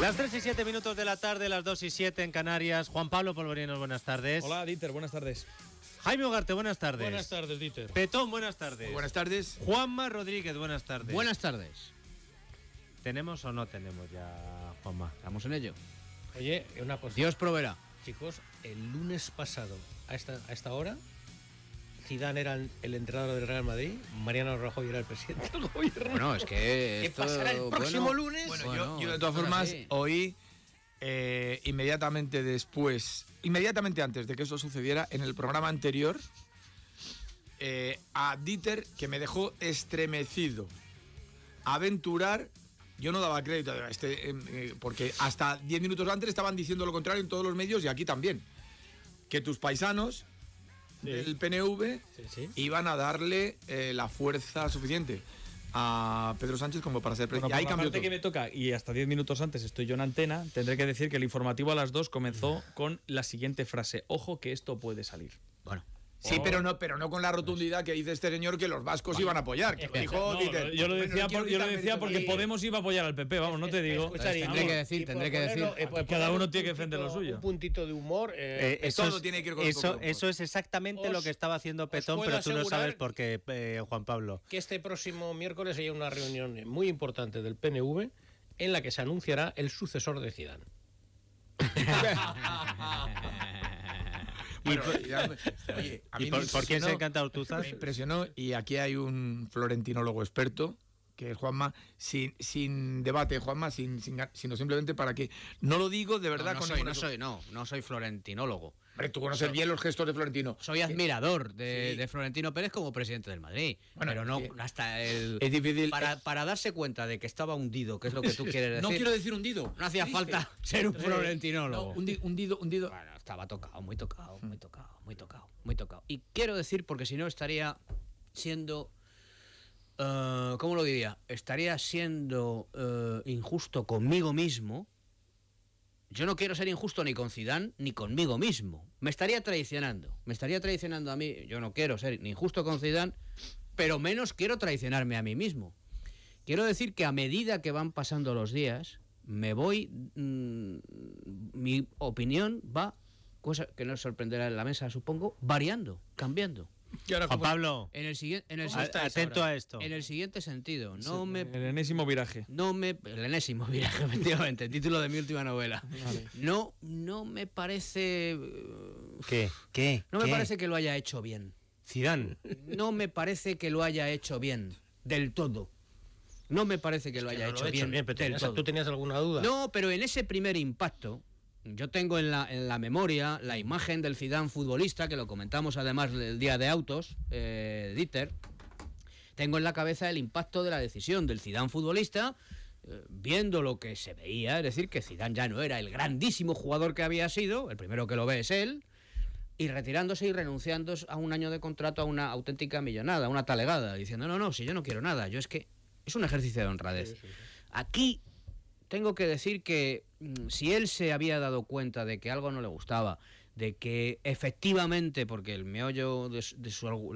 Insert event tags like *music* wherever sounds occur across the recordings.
Las 3 y 7 minutos de la tarde, las 2 y 7 en Canarias. Juan Pablo Polvorinos, buenas tardes. Hola, Dieter, buenas tardes. Jaime Ugarte, buenas tardes. Buenas tardes, Dieter. Petón, buenas tardes. buenas tardes. Juanma Rodríguez, buenas tardes. Buenas tardes. ¿Tenemos o no tenemos ya, Juanma? ¿Estamos en ello? Oye, una Dios proveerá. Chicos, el lunes pasado, a esta, a esta hora, Zidane era el entrenador del Real Madrid, Mariano Rajoy era el presidente del *laughs* gobierno. Bueno, es que ¿Qué pasará el próximo lunes? Bueno, yo, de todas formas oí eh, inmediatamente después, inmediatamente antes de que eso sucediera, en el programa anterior, eh, a Dieter que me dejó estremecido. Aventurar yo no daba crédito a este, eh, eh, porque hasta 10 minutos antes estaban diciendo lo contrario en todos los medios y aquí también. Que tus paisanos del PNV iban a darle eh, la fuerza suficiente a Pedro Sánchez como para ser presidente. que me toca, y hasta 10 minutos antes estoy yo en antena, tendré que decir que el informativo a las dos comenzó con la siguiente frase. Ojo que esto puede salir. Bueno. Sí, oh. pero no, pero no con la rotundidad que dice este señor que los vascos iban a apoyar. yo lo decía, porque Podemos iba a apoyar al PP, vamos, no te digo. tendré que decir, tendré que decir. cada uno tiene que defender lo suyo. Un puntito de humor. Eh, eh, eso todo tiene que ir con eso, eso es exactamente lo que estaba haciendo Petón, pero tú no sabes por qué, eh, Juan Pablo. Que este próximo miércoles hay una reunión muy importante del PNV en la que se anunciará el sucesor de Zidane. *laughs* *laughs* por, qué Me impresionó y aquí hay un florentinólogo experto que es Juanma, sin, sin debate, Juanma, sin, sin, sino simplemente para que... No lo digo de verdad no, con soy, no, no soy florentinólogo. Hombre, tú conoces bien los gestos de Florentino. Soy admirador de, Florentino Pérez como presidente del Madrid. pero no eh, hasta el. Es difícil. Eh. Para, darse cuenta de que estaba hundido, que es lo que tú *laughs* quieres decir. no quiero decir hundido. No hacía falta ser un florentinólogo. No, hundido, hundido, estaba tocado, muy tocado, muy tocado, muy tocado, muy tocado. Y quiero decir, porque si no estaría siendo. Eh, ¿Cómo lo diría? Estaría siendo injusto conmigo mismo yo no quiero ser injusto ni con Cidán ni conmigo mismo. Me estaría traicionando. Me estaría traicionando a mí. Yo no quiero ser ni injusto con Cidán, pero menos quiero traicionarme a mí mismo. Quiero decir que a medida que van pasando los días, me voy mm, mi opinión va cosa que no sorprenderá en la mesa, supongo, variando, cambiando. Pablo, en el siguiente, en atento a esto. En el siguiente sentido, no el enésimo viraje. No me el enésimo viraje, *laughs* efectivamente, título de mi última novela. No no me parece uh, ¿Qué? ¿Qué? No me parece que lo haya hecho bien. Cidán. No me parece que lo haya hecho bien del todo. No me parece que lo haya hecho, bien. ¿Tú tenías alguna duda? No, pero en ese primer impacto, yo tengo en la, en la memoria la imagen del Zidane futbolista, que lo comentamos además el día de autos, eh, Dieter. Tengo en la cabeza el impacto de la decisión del Zidane futbolista, eh, viendo lo que se veía, es decir, que Zidane ya no era el grandísimo jugador que había sido, el primero que lo ve es él, y retirándose y renunciando a un año de contrato a una auténtica millonada, una talegada, diciendo, no, no, si yo no quiero nada, yo es que es un ejercicio de honradez. Aquí tengo que decir que Mm, si él se había dado cuenta de que algo no le gustaba, de que efectivamente, porque el meollo de, su,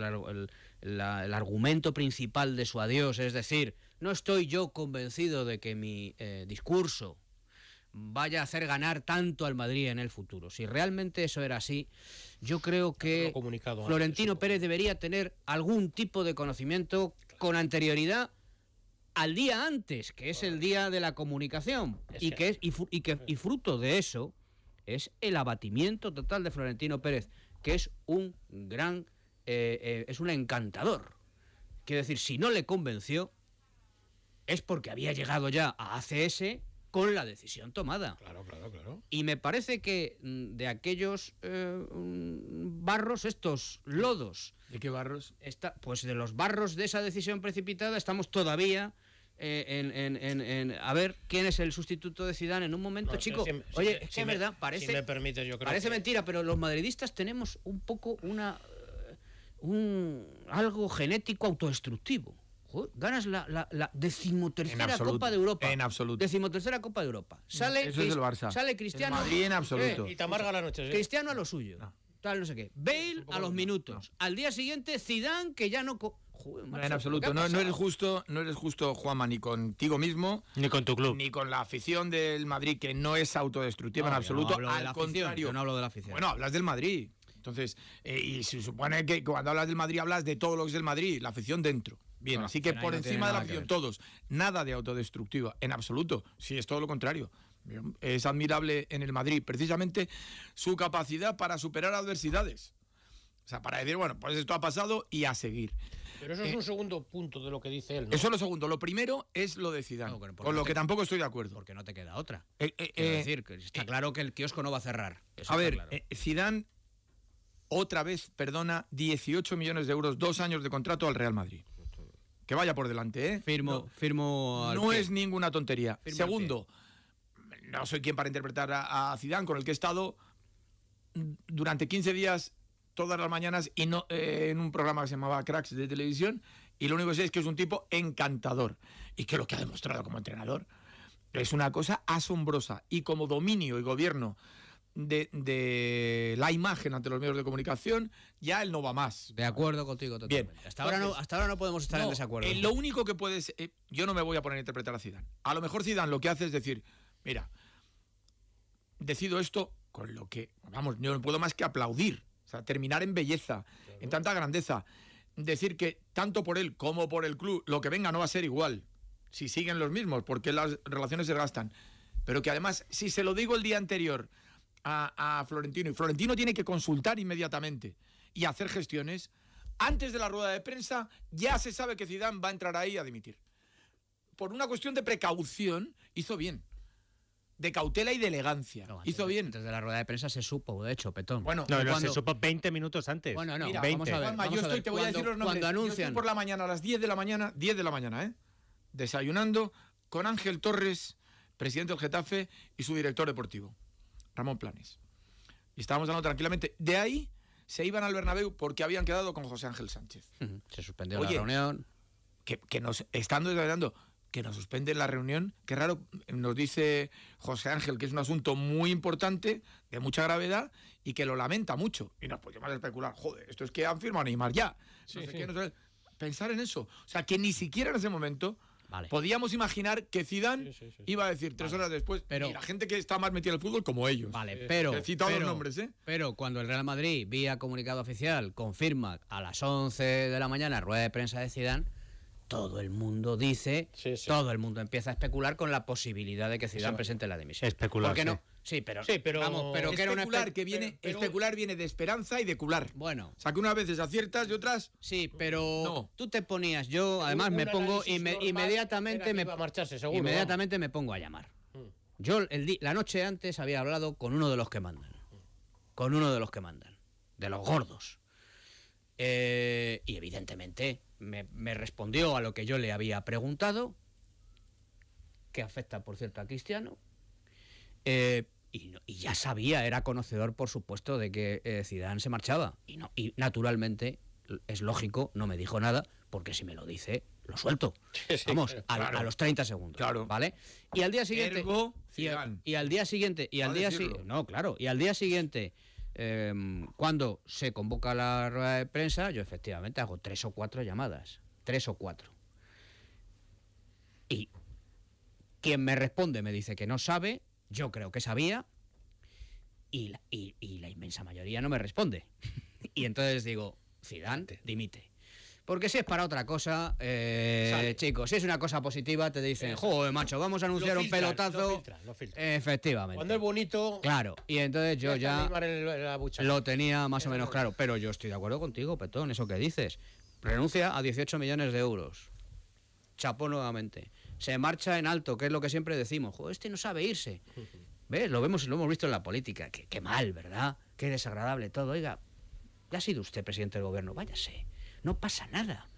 el, argumento principal de su adiós, es decir, no estoy yo convencido de que mi eh, discurso vaya a hacer ganar tanto al Madrid en el futuro. Si realmente eso era así, yo creo que Florentino Pérez debería tener algún tipo de conocimiento con anterioridad al día antes, que es el día de la comunicación, y que, es y, fruto de eso es el abatimiento total de Florentino Pérez, que es un gran, eh, eh, es un encantador. Quiero decir, si no le convenció, es porque había llegado ya a ACS con la decisión tomada. Claro, claro, claro. Y me parece que mm, de aquellos eh, mm, barros, estos lodos. ¿De qué barros? pues de los barros de esa decisión precipitada estamos todavía a ver quién es el sustituto de Zidane en un momento, chico. oye, es verdad, parece, me permite, yo creo parece mentira, pero los madridistas tenemos un poco una eh, un algo genético autodestructivo. ganas la, la, decimotercera Copa de Europa. En absoluto. Decimotercera Copa de Europa. Sale, eso es el Barça. sale Cristiano. en eh, absoluto. y te amarga la noche. Cristiano a lo suyo. Tal, no sé qué. Bale a los minutos. Al día siguiente, Zidane, que ya no en absoluto. No, eres justo, no eres justo, Juanma, ni contigo mismo. Ni con tu club. Ni con la afición del Madrid, que no es autodestructiva en absoluto. Al contrario. no hablo de la afición. Bueno, hablas del Madrid. Entonces, eh, y se supone que cuando hablas del Madrid hablas de todo lo que es el Madrid, la afición dentro. Bien, así que por encima de la afición, todos. Nada de autodestructiva, en absoluto. Si es todo lo contrario. Es admirable en el Madrid, precisamente su capacidad para superar adversidades. O sea, para decir, bueno, pues esto ha pasado y a seguir. Pero eso es eh, un segundo punto de lo que dice él. Eso es lo segundo. Lo primero es lo de Zidane, con lo que tampoco estoy de acuerdo. Porque no te queda otra. Es eh, eh, decir, que está claro que el kiosco no va a cerrar. a ver, Zidane otra vez perdona 18 millones de euros, dos años de contrato al Real Madrid. Que vaya por delante, ¿eh? Firmo, firmo. no es ninguna tontería. segundo, no soy quien para interpretar a, a Zidane, con el que he estado durante 15 días todas las mañanas y no, eh, en un programa que se llamaba Cracks de televisión. Y lo único que sé es que es un tipo encantador y que lo que ha demostrado como entrenador es una cosa asombrosa. Y como dominio y gobierno de, la imagen ante los medios de comunicación, ya él no va más. De acuerdo contigo, totalmente. Hasta, ahora pues no, hasta ahora no podemos estar en desacuerdo. Eh, lo único que puedes. Eh, yo no me voy a poner a interpretar a Zidane. A lo mejor Zidane lo que hace es decir: mira, decido esto con lo que. Vamos, yo no puedo más que aplaudir terminar en belleza, en tanta grandeza. Decir que tanto por él como por el club, lo que venga no va a ser igual, si siguen los mismos, porque las relaciones se gastan. Pero que además, si se lo digo el día anterior a, a Florentino, y Florentino tiene que consultar inmediatamente y hacer gestiones, antes de la rueda de prensa ya se sabe que Zidane va a entrar ahí a dimitir. Por una cuestión de precaución, hizo bien de cautela y de elegancia. Hizo bien. desde la rueda de prensa se supo, de hecho, Petón. Bueno, no, se supo 20 minutos antes. Bueno, no, Vamos a ver, yo estoy, te voy a decir los nombres. anuncian. por la mañana, a las 10 de la mañana, 10 de la mañana, ¿eh? Desayunando con Ángel Torres, presidente del Getafe, y su director deportivo, Ramón Planes. Y estábamos hablando tranquilamente. De ahí se iban al Bernabéu porque habían quedado con José Ángel Sánchez. Se suspendió la reunión. Que, que nos están desayunando que nos suspenden la reunión. Qué raro, nos dice José Ángel que es un asunto muy importante, de mucha gravedad, y que lo lamenta mucho. Y nos podemos especular, joder, esto es que han firmado y Neymar ya. Pensar en eso. O sea, que ni siquiera en ese momento Podíamos imaginar que Zidane iba a decir tres horas después, pero, y la gente que está más metida en el fútbol como ellos. Vale, pero, los nombres, ¿eh? Pero cuando el Real Madrid, vía comunicado oficial, confirma a las 11 de la mañana rueda de prensa de Zidane todo el mundo dice, todo el mundo empieza a especular con la posibilidad de que Zidane presente la dimisión. Especular. ¿Por qué no? Sí, pero, sí, que era viene especular viene de esperanza y de cular. Bueno, o sea, que unas veces aciertas y otras Sí, pero tú te ponías, yo además me pongo inmediatamente me inmediatamente me pongo a llamar. Mm. Yo el la noche antes había hablado con uno de los que mandan. Con uno de los que mandan, de los gordos. Eh, y evidentemente me, respondió a lo que yo le había preguntado, que afecta, por cierto, a Cristiano. Eh, y, ya sabía, era conocedor, por supuesto, de que eh, se marchaba. Y, no, y naturalmente, es lógico, no me dijo nada, porque si me lo dice, lo suelto. Vamos, a, los 30 segundos. Claro. ¿Vale? Y al día siguiente. y, al día siguiente. Y al día No, claro. Y al día siguiente Em, cuando se convoca la rueda de prensa, yo efectivamente hago tres o cuatro llamadas, tres o cuatro. Y quien me responde me dice que no sabe, yo creo que sabía, y la, y la inmensa mayoría no me responde. *laughs* y entonces digo, Zidane, dimite. Porque si es para otra cosa, eh, chicos, si es una cosa positiva, te dicen, joder, macho, vamos a anunciar un pelotazo. Lo lo filtran. Efectivamente. Cuando es bonito. Claro, y entonces yo ya lo tenía más o menos claro. Pero yo estoy de acuerdo contigo, Petón, eso que dices. Renuncia a 18 millones de euros. Chapó nuevamente. Se marcha en alto, que es lo que siempre decimos. Joder, este no sabe irse. *laughs* ¿Ves? Lo vemos lo hemos visto en la política. Qué, qué mal, ¿verdad? Qué desagradable todo. Oiga, ya ha sido usted presidente del gobierno, váyase. No pasa nada,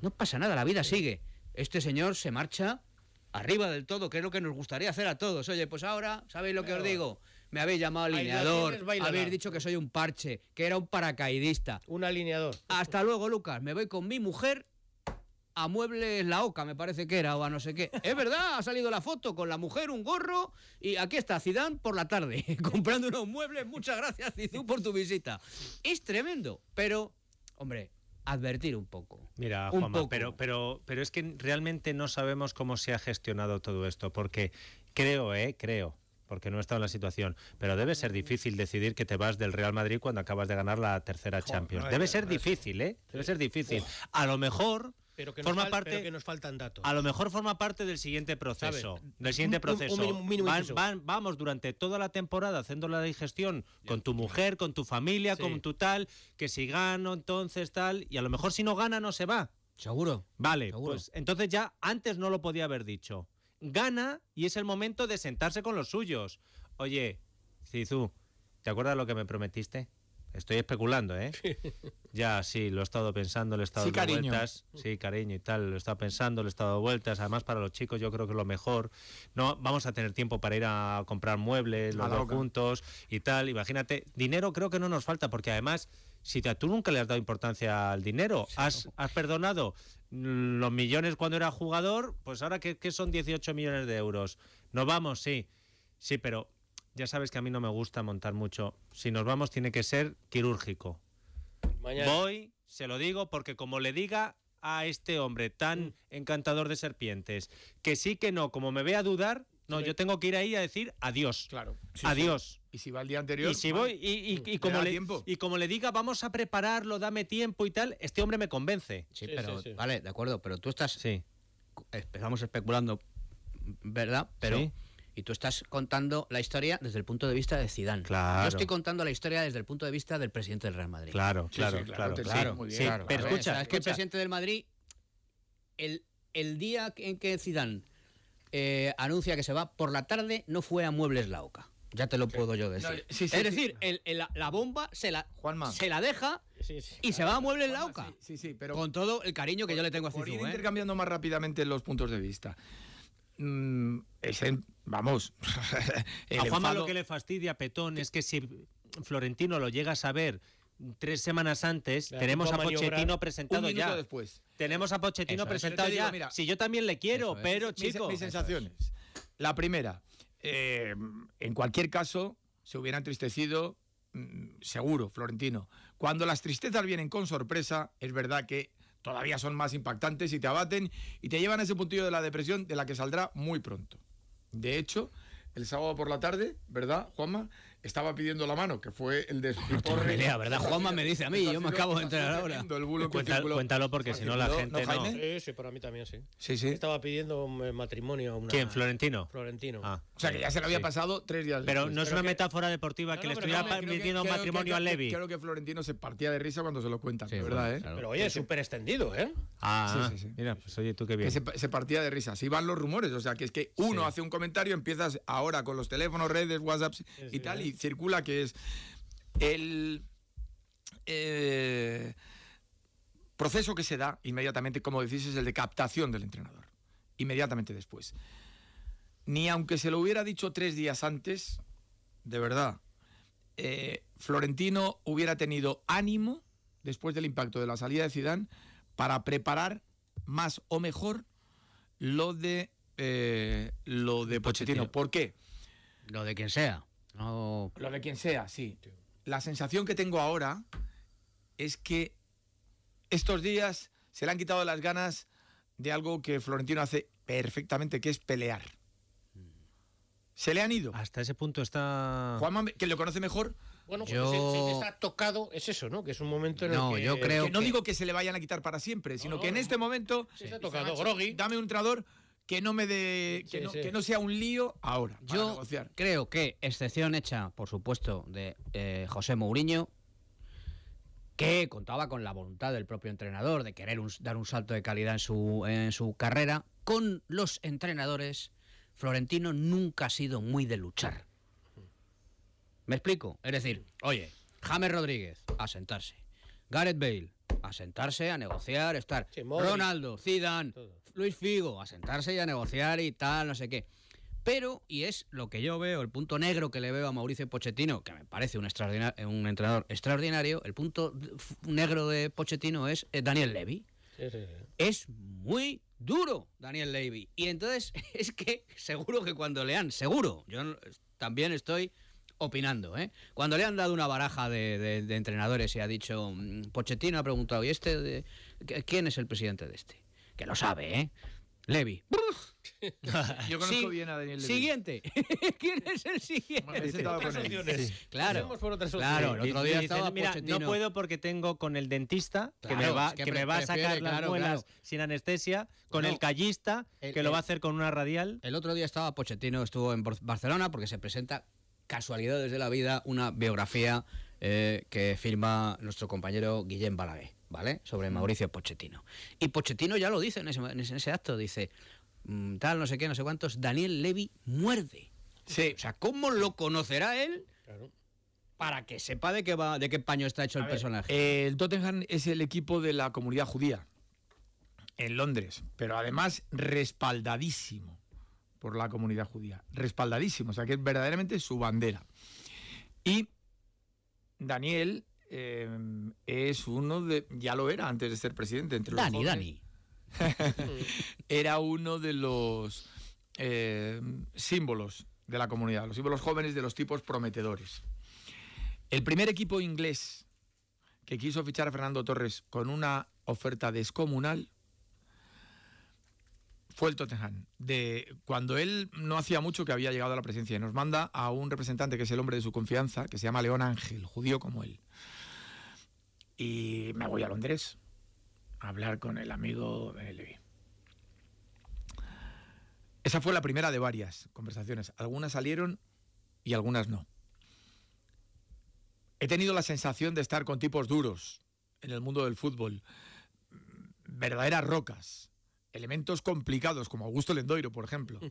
no pasa nada, la vida sigue. Este señor se marcha arriba del todo, que es lo que nos gustaría hacer a todos. Oye, pues ahora, ¿sabéis lo que os digo? Me habéis llamado alineador, habéis dicho que soy un parche, que era un paracaidista. Un alineador. Hasta luego, Lucas, me voy con mi mujer a Muebles La Oca, me parece que era, o a no sé qué. Es verdad, ha salido la foto con la mujer, un gorro, y aquí está Zidane por la tarde, *laughs* comprando unos muebles. Muchas gracias, Zizú, por tu visita. Es tremendo, pero, hombre, advertir un poco. Mira, Juanma, Pero, pero, pero es que realmente no sabemos cómo se ha gestionado todo esto, porque creo, eh, creo, porque no he estado en la situación. Pero debe ser mm. difícil decidir que te vas del Real Madrid cuando acabas de ganar la tercera Champions. Debe ser difícil, ¿eh? Debe ser difícil. A lo mejor pero que, forma nos parte, que nos faltan datos. A lo mejor forma parte del siguiente proceso. Del siguiente proceso. vamos durante toda la temporada haciendo la digestión con tu mujer, con tu familia, con tu tal, que si gano entonces tal, y a lo mejor si no gana no se va. Seguro. Vale, pues entonces ya antes no lo podía haber dicho. Gana y es el momento de sentarse con los suyos. Oye, Cizú, ¿te acuerdas lo que me prometiste? Estoy especulando, ¿eh? ya, sí, lo he estado pensando, le he estado dando vueltas. Sí, cariño y tal, lo he estado pensando, le he estado dando vueltas. Además, para los chicos yo creo que es lo mejor. No, vamos a tener tiempo para ir a comprar muebles, los dos juntos y tal. Imagínate, dinero creo que no nos falta, porque además, si tú nunca le has dado importancia al dinero, has, perdonado los millones cuando era jugador, pues ahora que, que son 18 millones de euros. Nos vamos, sí. Sí, pero ya sabes que a mí no me gusta montar mucho. Si nos vamos, tiene que ser quirúrgico. Voy, se lo digo, porque como le diga a este hombre tan mm. encantador de serpientes, que sí que no, como me vea dudar, no, yo tengo que ir ahí a decir adiós. Claro. adiós. Y si va el día anterior. Y si voy, y, mm. como le, y como le diga, vamos a prepararlo, dame tiempo y tal, este hombre me convence. Sí, pero. Vale, de acuerdo, pero tú estás. Sí. Estamos eh, especulando, ¿verdad? Pero y tú estás contando la historia desde el punto de vista de Zidane. Claro. Yo estoy contando la historia desde el punto de vista del presidente del Real Madrid. Claro, claro, claro, muy Pero escucha, es que el presidente del Madrid, el, día en que Zidane eh, anuncia que se va por la tarde, no fue a Muebles La Oca. Ya te lo puedo yo decir. es decir, la bomba se la, se la deja y se va a muebles la oca. Sí, sí, pero con todo el cariño que yo le tengo a Zidane este a ir ¿eh? intercambiando más rápidamente los puntos de vista. Mm, vamos. *laughs* a Juanma lo que le fastidia, Petón, es que si Florentino lo llega a saber tres semanas antes, tenemos a Pochettino presentado ya. después. Tenemos a Pochettino presentado ya. si yo también le quiero, pero chicos. Mis, sensaciones. La primera, eh, en cualquier caso, se hubiera entristecido mm, seguro, Florentino. Cuando las tristezas vienen con sorpresa, es verdad que todavía son más impactantes y te abaten y te llevan a ese puntillo de la depresión de la que saldrá muy pronto. De hecho, el sábado por la tarde, ¿verdad, Juanma? estaba pidiendo la mano, que fue el de ¿verdad? *laughs* Juanma me dice a mí, yo me acabo de enterar ahora. Cuéntalo, porque si no la gente no. Sí, sí, para mí también sí. Sí, sí. Estaba pidiendo un eh, matrimonio a una ¿Quién? Florentino. Florentino. Ah, o sea, que ya se le había pasado tres días. Pero no es una metáfora deportiva que le estuviera pidiendo un matrimonio a Levi. Creo que Florentino se partía de risa cuando se lo cuentan, ¿verdad? ¿eh? Pero oye, súper extendido, ¿eh? Ah, sí, sí, Mira, pues oye, tú qué bien. se partía de risa. Así van los rumores. O sea, que es que uno hace un comentario, empiezas ahora con los teléfonos, redes, WhatsApp y tal, circula, que es el eh, proceso que se da inmediatamente, como decís, es el de captación del entrenador, inmediatamente después. Ni aunque se lo hubiera dicho tres días antes, de verdad, eh, Florentino hubiera tenido ánimo, después del impacto de la salida de Zidane, para preparar más o mejor lo de eh, lo de Pochettino. Pochettino. ¿Por qué? Lo de quien sea. Lo de quien sea, sí. La sensación que tengo ahora es que estos días se le han quitado las ganas de algo que Florentino hace perfectamente, que es pelear. Mm. Se le han ido. Hasta ese punto está. Juanma, que lo conoce mejor. Bueno, pues yo... se, está tocado, es eso, ¿no? Que es un momento en el que. Yo creo no digo que se le vayan a quitar para siempre, sino que en este momento. Se está tocado, Grogui. Dame un trador que no me dé que, no, sea un lío ahora. Yo creo que, excepción hecha, por supuesto, de eh, José Mourinho, que contaba con la voluntad del propio entrenador de querer dar un salto de calidad en su, en su carrera, con los entrenadores, Florentino nunca ha sido muy de luchar. ¿Me explico? Es decir, oye, James Rodríguez, a sentarse. Gareth Bale, a sentarse, a negociar, estar Ronaldo, Zidane, Luis Figo, a sentarse y a negociar y tal, no sé qué. Pero, y es lo que yo veo, el punto negro que le veo a Mauricio Pochettino, que me parece un, un entrenador extraordinario, el punto negro de Pochettino es eh, Daniel Levy. es muy duro Daniel Levy. Y entonces *laughs* es que seguro que cuando lean, seguro, yo también estoy opinando. ¿eh? Cuando le han dado una baraja de, entrenadores y ha dicho, mm, Pochettino ha preguntado, ¿y este quién es el presidente de este? Que lo sabe, ¿eh? Levi. *laughs* Yo conozco bien a Daniel Levy. Siguiente. *laughs* ¿Quién es el siguiente? Claro. claro, no puedo porque tengo con el dentista que me va, a sacar las muelas sin anestesia, con el callista que lo va a hacer con una radial. El otro día estaba Pochettino, estuvo en Barcelona porque se presenta casualidades de la vida, una biografía eh, que firma nuestro compañero Guillén Balaguer, ¿vale? Sobre mm. Mauricio Pochettino. Y Pochettino ya lo dice en ese, acto, dice, mm, tal, no sé qué, no sé cuántos, Daniel Levy muerde. Sí. O sea, ¿cómo lo conocerá él? para que sepa de qué va, de qué paño está hecho el personaje. el Tottenham es el equipo de la comunidad judía en Londres, pero además respaldadísimo por la comunidad judía, respaldadísimo, o sea que es verdaderamente su bandera. Y Daniel eh, es uno de, ya lo era antes de ser presidente, entre los Dani, Dani. *laughs* era uno de los eh, símbolos de la comunidad, los símbolos jóvenes de los tipos prometedores. El primer equipo inglés que quiso fichar a Fernando Torres con una oferta descomunal fue el Tottenham. De cuando él no hacía mucho que había llegado a la presidencia y nos manda a un representante que es el hombre de su confianza, que se llama León Ángel, judío como él. Y me voy a Londres a hablar con el amigo de Levi. Esa fue la primera de varias conversaciones. Algunas salieron y algunas no. He tenido la sensación de estar con tipos duros en el mundo del fútbol, verdaderas rocas elementos complicados, como Augusto Lendoiro, por ejemplo. Mm.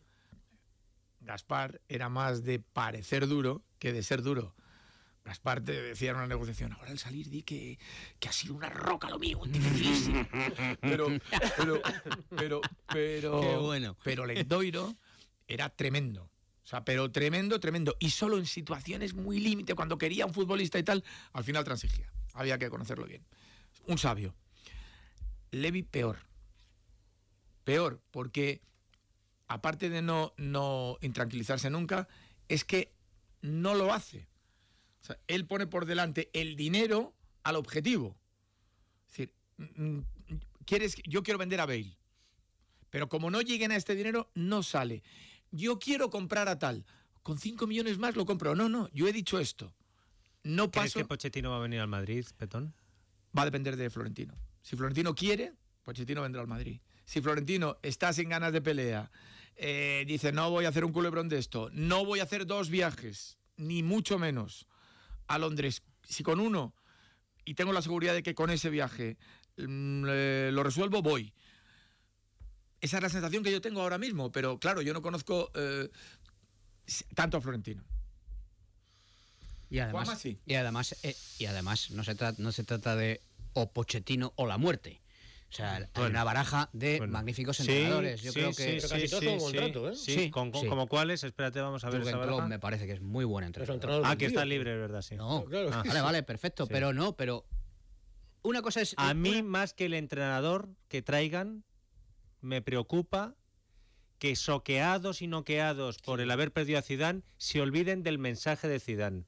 Gaspar era más de parecer duro que de ser duro. Gaspar te decía en una negociación, ahora al salir di que, ha sido una roca lo mío, dificilísimo. *laughs* pero, pero, pero Lendoiro era tremendo. O sea, pero tremendo, tremendo. Y solo en situaciones muy límite, cuando quería un futbolista y tal, al final transigía. Había que conocerlo bien. Un sabio. Levi peor. Peor, porque aparte de no, no intranquilizarse nunca, es que no lo hace. él pone por delante el dinero al objetivo. Es decir, mm, mm, ¿quieres, yo quiero vender a Bale, pero como no lleguen a este dinero, no sale. Yo quiero comprar a tal, con 5 millones más lo compro. No, no, yo he dicho esto. No pasa ¿Crees que Pochettino va a venir al Madrid, Petón? Va a depender de Florentino. Si Florentino quiere, Pochettino vendrá al Madrid si Florentino está sin ganas de pelea, eh, dice no voy a hacer un culebrón de esto, no voy a hacer dos viajes, ni mucho menos, a Londres, si con uno, y tengo la seguridad de que con ese viaje mm, eh, lo resuelvo, voy. Esa es la sensación que yo tengo ahora mismo, pero claro, yo no conozco eh, tanto a Florentino. Y además, y además, y además no, se trata, no se trata de o Pochettino o la muerte. O sea, una baraja de magníficos entrenadores. Yo creo que. como cuáles, espérate, vamos a ver esa baraja. me parece que es muy buen entrenador. ah, que está libre, ¿verdad? Sí. Ah. vale, vale, perfecto. Pero no, pero. Una cosa es. A mí, más que el entrenador que traigan, me preocupa que soqueados y noqueados por el haber perdido a Zidane se olviden del mensaje de Zidane.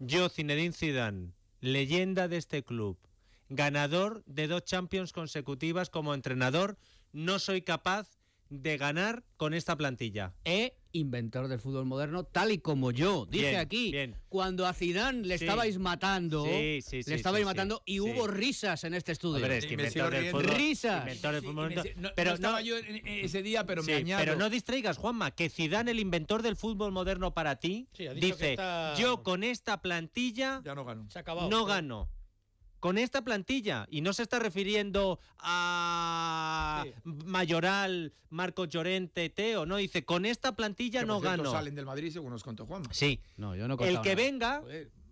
Yo, Zinedine Zidane, leyenda de este club, ganador de dos Champions consecutivas como entrenador. No soy capaz de ganar con esta plantilla. e inventor del fútbol moderno, tal y como yo. dice aquí, cuando a Zidane le estabais matando, le estabais matando y hubo risas en este estudio. risas. pero no estaba yo ese día, pero me añado. Pero no distraigas, Juanma, que Zidane, el inventor del fútbol moderno para ti, dice, yo con esta plantilla no gano. Se no gano con esta plantilla. Y no se está refiriendo a Mayoral, Marco Llorente, Teo. No, dice, con esta plantilla no gano. cierto, salen del Madrid según nos contó Juan. Sí. No, yo no El que venga...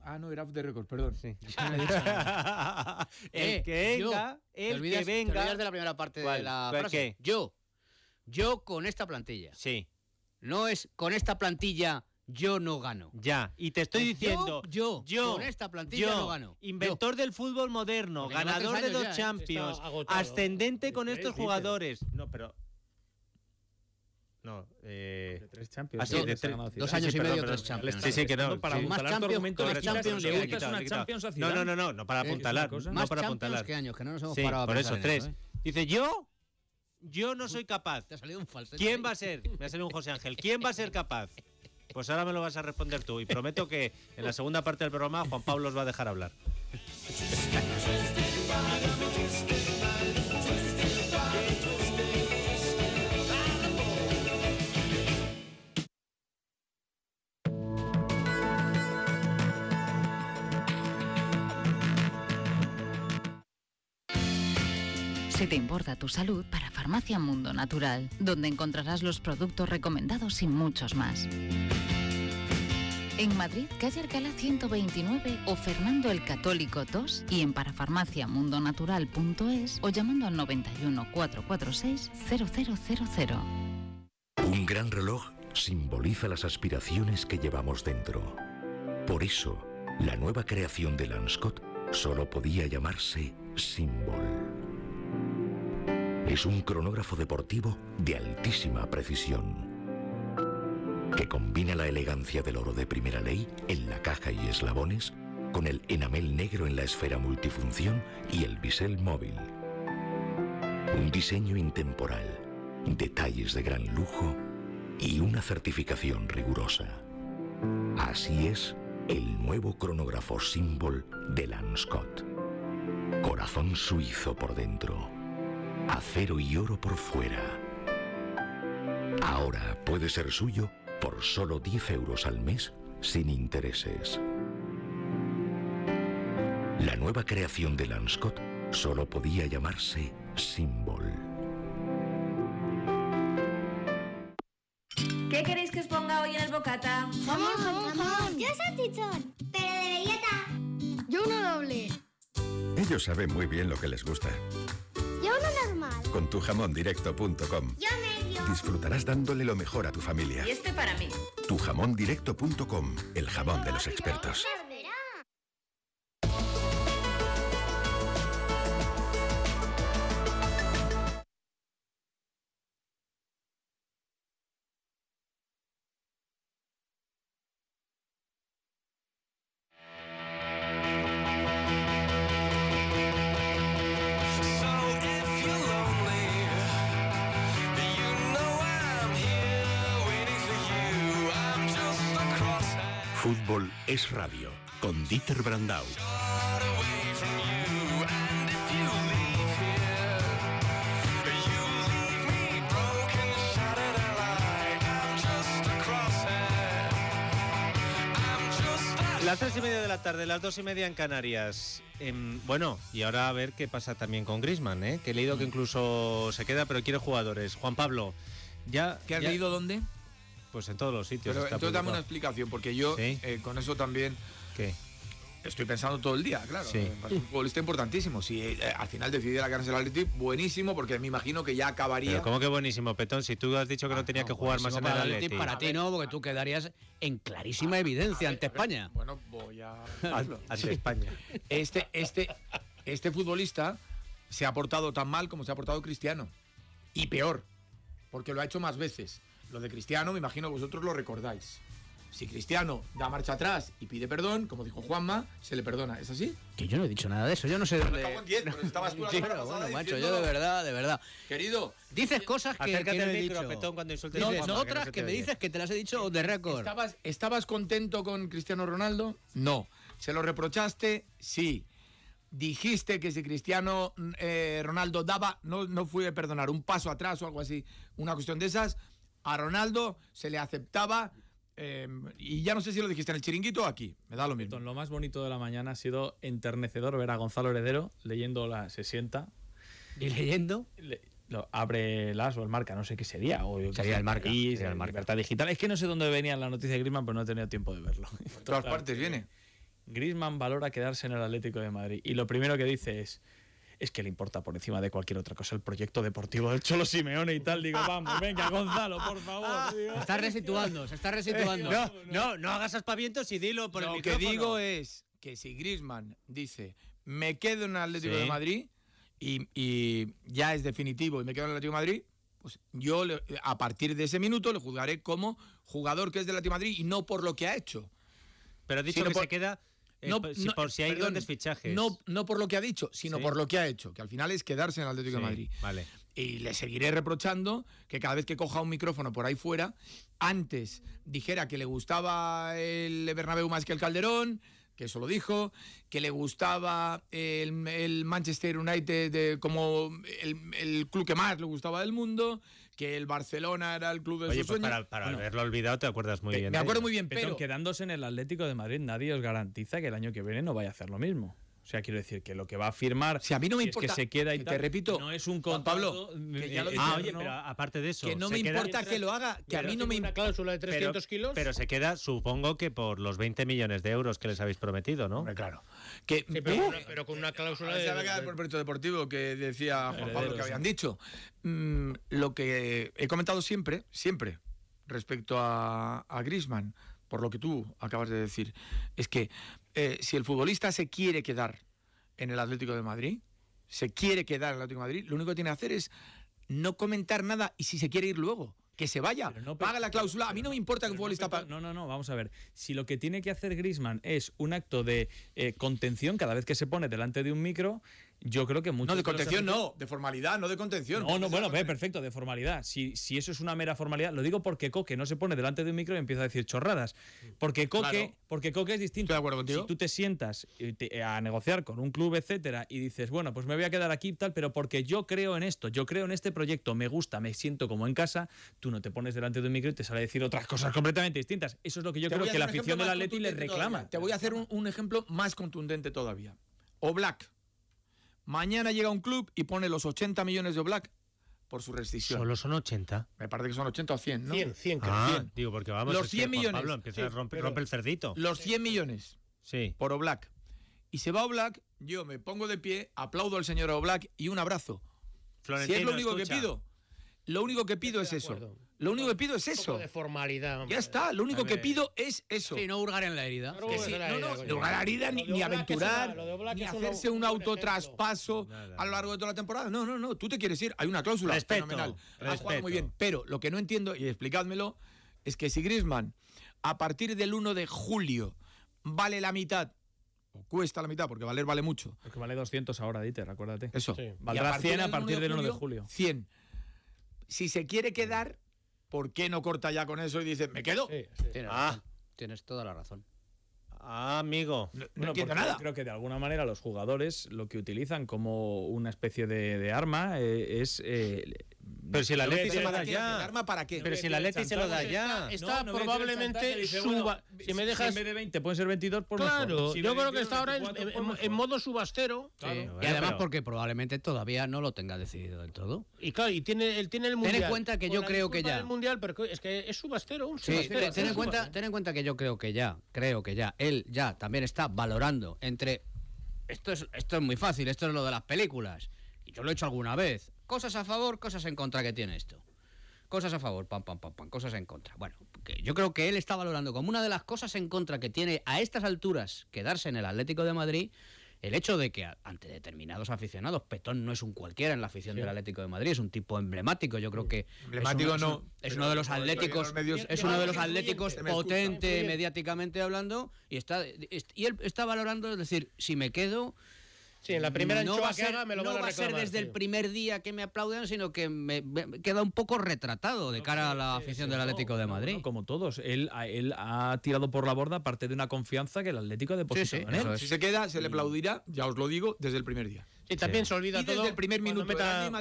Ah, no, era de record, perdón. Sí. *laughs* *laughs* el eh, que venga, el que venga. de la primera parte de la frase. Yo, yo con esta plantilla. Sí. No es con esta plantilla yo no gano. Ya, y te estoy pues diciendo, yo, yo, con esta plantilla no gano. Inventor del fútbol moderno, ganador de dos ¿eh? Champions, ascendente con estos jugadores. No, pero no, eh, de tres Champions. dos ah, años y medio, tres Champions. Sí, sí, que no. Para Más Champions, que Champions, le una Champions No, no, no, no, para eh, apuntalar. Más no para apuntalar. que años, que no nos hemos parado por eso, tres. ¿eh? Dice, yo, yo no soy capaz. Te ha salido un falso. ¿Quién va a ser? Me ha salido un José Ángel. ¿Quién va a ser capaz? Pues ahora me lo vas a responder tú y prometo que en la segunda parte del programa Juan Pablo os va a dejar hablar. Si te importa tu salud, para Farmacia Mundo Natural, donde encontrarás los productos recomendados y muchos más. En Madrid, calle Alcalá 129 o Fernando el Católico 2 y en parafarmaciamundonatural.es o llamando al 91 446 0000. Un gran reloj simboliza las aspiraciones que llevamos dentro. Por eso, la nueva creación de Lanscott solo podía llamarse símbolo es un cronógrafo deportivo de altísima precisión que combina la elegancia del oro de primera ley en la caja y eslabones con el enamel negro en la esfera multifunción y el bisel móvil. Un diseño intemporal, detalles de gran lujo y una certificación rigurosa. Así es el nuevo cronógrafo símbolo de Lanscott. Corazón suizo por dentro acero y oro por fuera. Ahora puede ser suyo por solo 10 euros al mes sin intereses. La nueva creación de Lanscott solo podía llamarse Symbol. ¿Qué queréis que os ponga hoy en el bocata? Jamón, jamón, Yo salchichón, pero de Yo uno doble. Ellos saben muy bien lo que les gusta con tujamondirecto.com. Disfrutarás dándole lo mejor a tu familia. Y este para mí. Tujamondirecto.com, el jamón de los expertos. es Radio, con Dieter Brandau. Las tres y media de la tarde, las dos y media en Canarias. Em, bueno, y ahora a ver qué pasa también con Grisman, ¿eh? que he leído que mm. incluso se queda, pero quiere jugadores. Juan Pablo, ya. ¿Qué ha leído dónde? Pues en todos los sitios. entonces dame una explicación, porque yo eh, con eso también. ¿Qué? Estoy pensando todo el día, claro. Es eh, un futbolista importantísimo. Si eh, al final decidiera ganarse el Atlético, buenísimo, porque me imagino que ya acabaría. Pero ¿Cómo que buenísimo, Petón? Si tú has dicho que no ah, tenía que jugar más en el Atlético. Para ti no, porque tú quedarías en clarísima ah, evidencia ante España. Bueno, voy a. ante *laughs* España. Este, este, este futbolista se ha portado tan mal como se ha portado Cristiano. Y peor, porque lo ha hecho más veces. Lo de Cristiano, me imagino que vosotros lo recordáis. Si Cristiano da marcha atrás y pide perdón, como dijo Juanma, se le perdona. ¿Es así? Que yo no he dicho nada de eso. Yo no sé dónde. pero bueno, macho, yo de verdad, de verdad. Querido, Dices cosas que, Acércate que no Petón, cuando insultes. No, no, otras que, me dices que te las he dicho eh, de récord. ¿Estabas, contento con Cristiano Ronaldo? No. ¿Se lo reprochaste? Sí. Dijiste que si Cristiano eh, Ronaldo daba, no, no fui a perdonar, un paso atrás o algo así, una cuestión de esas, a Ronaldo se le aceptaba em, y ya no sé si lo dijiste en el chiringuito o aquí, me da lo mismo. Lo más bonito de la mañana ha sido enternecedor ver a Gonzalo Heredero leyendo la 60. ¿Y leyendo? lo, abre el o el marca, no sé qué sería. O sería, el marca. sería el marca. digital. Es que no sé dónde venía la noticia de Griezmann, pero no he tenido tiempo de verlo. En todas partes viene. Griezmann valora quedarse en el Atlético de Madrid. Y lo primero que dice es: es que le importa por encima de cualquier otra cosa el proyecto deportivo del Cholo Simeone y tal. Digo, vamos, venga, Gonzalo, por favor. se está resituando, se está resituando. Eh, no, no, hagas aspavientos y dilo por Lo que digo es que si Griezmann dice, me quedo en el Atlético de Madrid y, ya es definitivo y me quedo en el Atlético de Madrid, pues yo a partir de ese minuto le juzgaré como jugador que es del Atlético de Madrid y no por lo que ha hecho. Pero ha dicho que se queda no, por, si, hay fichajes. No, no por lo que ha dicho, sino por lo que ha hecho, que al final es quedarse en el Atlético de Madrid. Vale. Y le seguiré reprochando que cada vez que coja un micrófono por ahí fuera, antes dijera que le gustaba el Bernabéu más que el Calderón, que eso lo dijo, que le gustaba el, Manchester United como el, el, club que más le gustaba del mundo, que el Barcelona era el club de Oye, pues Para, haberlo olvidado te acuerdas muy bien. Me acuerdo muy bien, pero quedándose en el Atlético de Madrid nadie os garantiza que el año que viene no vaya a hacer lo mismo. O sea, quiero decir que lo que va a firmar, si a mí no me importa, que se queda y te repito, no es un Pablo, ah, aparte de eso, que no me importa que lo haga, que a mí no me importa. cláusula de 300 kilos. Pero se queda, supongo que por los 20 millones de euros que les habéis prometido, ¿no? claro. Que, pero, ¿eh? una, con una cláusula de. el proyecto deportivo que decía Juan Pablo que habían dicho. Mm, lo que he comentado siempre, siempre, respecto a, a Grisman, por lo que tú acabas de decir, es que eh, si el futbolista se quiere quedar en el Atlético de Madrid, se quiere quedar en el Atlético de Madrid, lo único que tiene que hacer es no comentar nada y si se quiere ir luego. Que se vaya, paga la cláusula. A mí no me importa que un futbolista no, pague. No, no, no, vamos a ver. Si lo que tiene que hacer Grisman es un acto de eh, contención cada vez que se pone delante de un micro, yo creo que muchos. No, de contención no, de formalidad, no de contención. No, bueno, ve, perfecto, de formalidad. Si, eso es una mera formalidad, lo digo porque Coque no se pone delante de un micro y empieza a decir chorradas. Porque Coque, porque Coque es distinto. Estoy de acuerdo contigo. Si tú te sientas eh, eh, a negociar con un club, etcétera, y dices, bueno, pues me voy a quedar aquí tal, pero porque yo creo en esto, yo creo en este proyecto, me gusta, me siento como en casa, tú no te pones delante de un micro y te sale a decir otras cosas completamente distintas. Eso es lo que yo creo que la afición del Leti le reclama. Te voy a hacer un ejemplo más contundente todavía. O Black Mañana llega un club y pone los 80 millones de Black por su restricción. Solo son 80. Me parece que son 80 o 100, ¿no? 100, 100, creo. 100. Ah, digo, porque vamos los 100 millones. Pablo empieza a romper, el cerdito. Los 100 millones. Sí. Por Oblak. Y se va Oblak, yo me pongo de pie, aplaudo al señor Oblak y un abrazo. Florentino, si es lo único que pido. Lo único que pido es eso. Lo único que pido es eso. de formalidad. Ya está, lo único que pido es eso. Sí, no hurgar en la herida. no, no, no hurgar la herida, ni, aventurar, ni hacerse un, autotraspaso a lo largo de toda la temporada. No, no, no, tú te quieres ir, hay una cláusula respeto, fenomenal. Ah, respeto. muy bien, pero lo que no entiendo, y explicádmelo, es que si Griezmann, a partir del 1 de julio, vale la mitad o cuesta la mitad, porque valer vale mucho. Es que vale 200 ahora, Dieter, acuérdate. Eso. Sí. 100 a partir del 1 de julio. 100. Si se quiere quedar, ¿por qué no corta ya con eso y dice, me quedo? Ah. Tienes, toda la razón. Ah, amigo. No, entiendo nada. Creo que de alguna manera los jugadores lo que utilizan como una especie de, arma eh, es eh, pero si el Atleti se lo da ya. para qué? Pero si el Atleti se lo da ya. Está probablemente suba. Si me dejas. En vez de 20, pueden ser 22 por pues Claro, yo creo que está ahora en pues modo subastero. Eh, y además porque probablemente todavía no lo tenga decidido del todo. Y claro, y tiene, él tiene el mundial. Ten en cuenta que yo creo que ya. El mundial, pero es que es subastero. Un subastero. Sí, ten en cuenta, en cuenta que yo creo que ya, creo que ya, él ya también está valorando entre esto es esto es muy fácil, esto es lo de las películas. Y yo lo he hecho alguna vez. Cosas a favor, cosas en contra que tiene esto. Cosas a favor, pam, pam, pam, pam, cosas en contra. Bueno, yo creo que él está valorando como una de las cosas en contra que tiene a estas alturas quedarse en el Atlético de Madrid el hecho de que ante determinados aficionados, Petón no es un cualquiera en la afición del Atlético de Madrid, es un tipo emblemático, yo creo que emblemático es no, es, uno de los atléticos, es uno de los atléticos potente mediáticamente hablando y está y él está valorando, es decir, si me quedo la primera no va a ser desde el primer día que me aplaudan, sino que me, queda un poco retratado de cara a la afición del Atlético de Madrid. como todos, él, él ha tirado por la borda parte de una confianza que el Atlético ha depositado en él. Si se queda, se le aplaudirá, ya os lo digo, desde el primer día. Y también se olvida y todo. Desde el primer minuto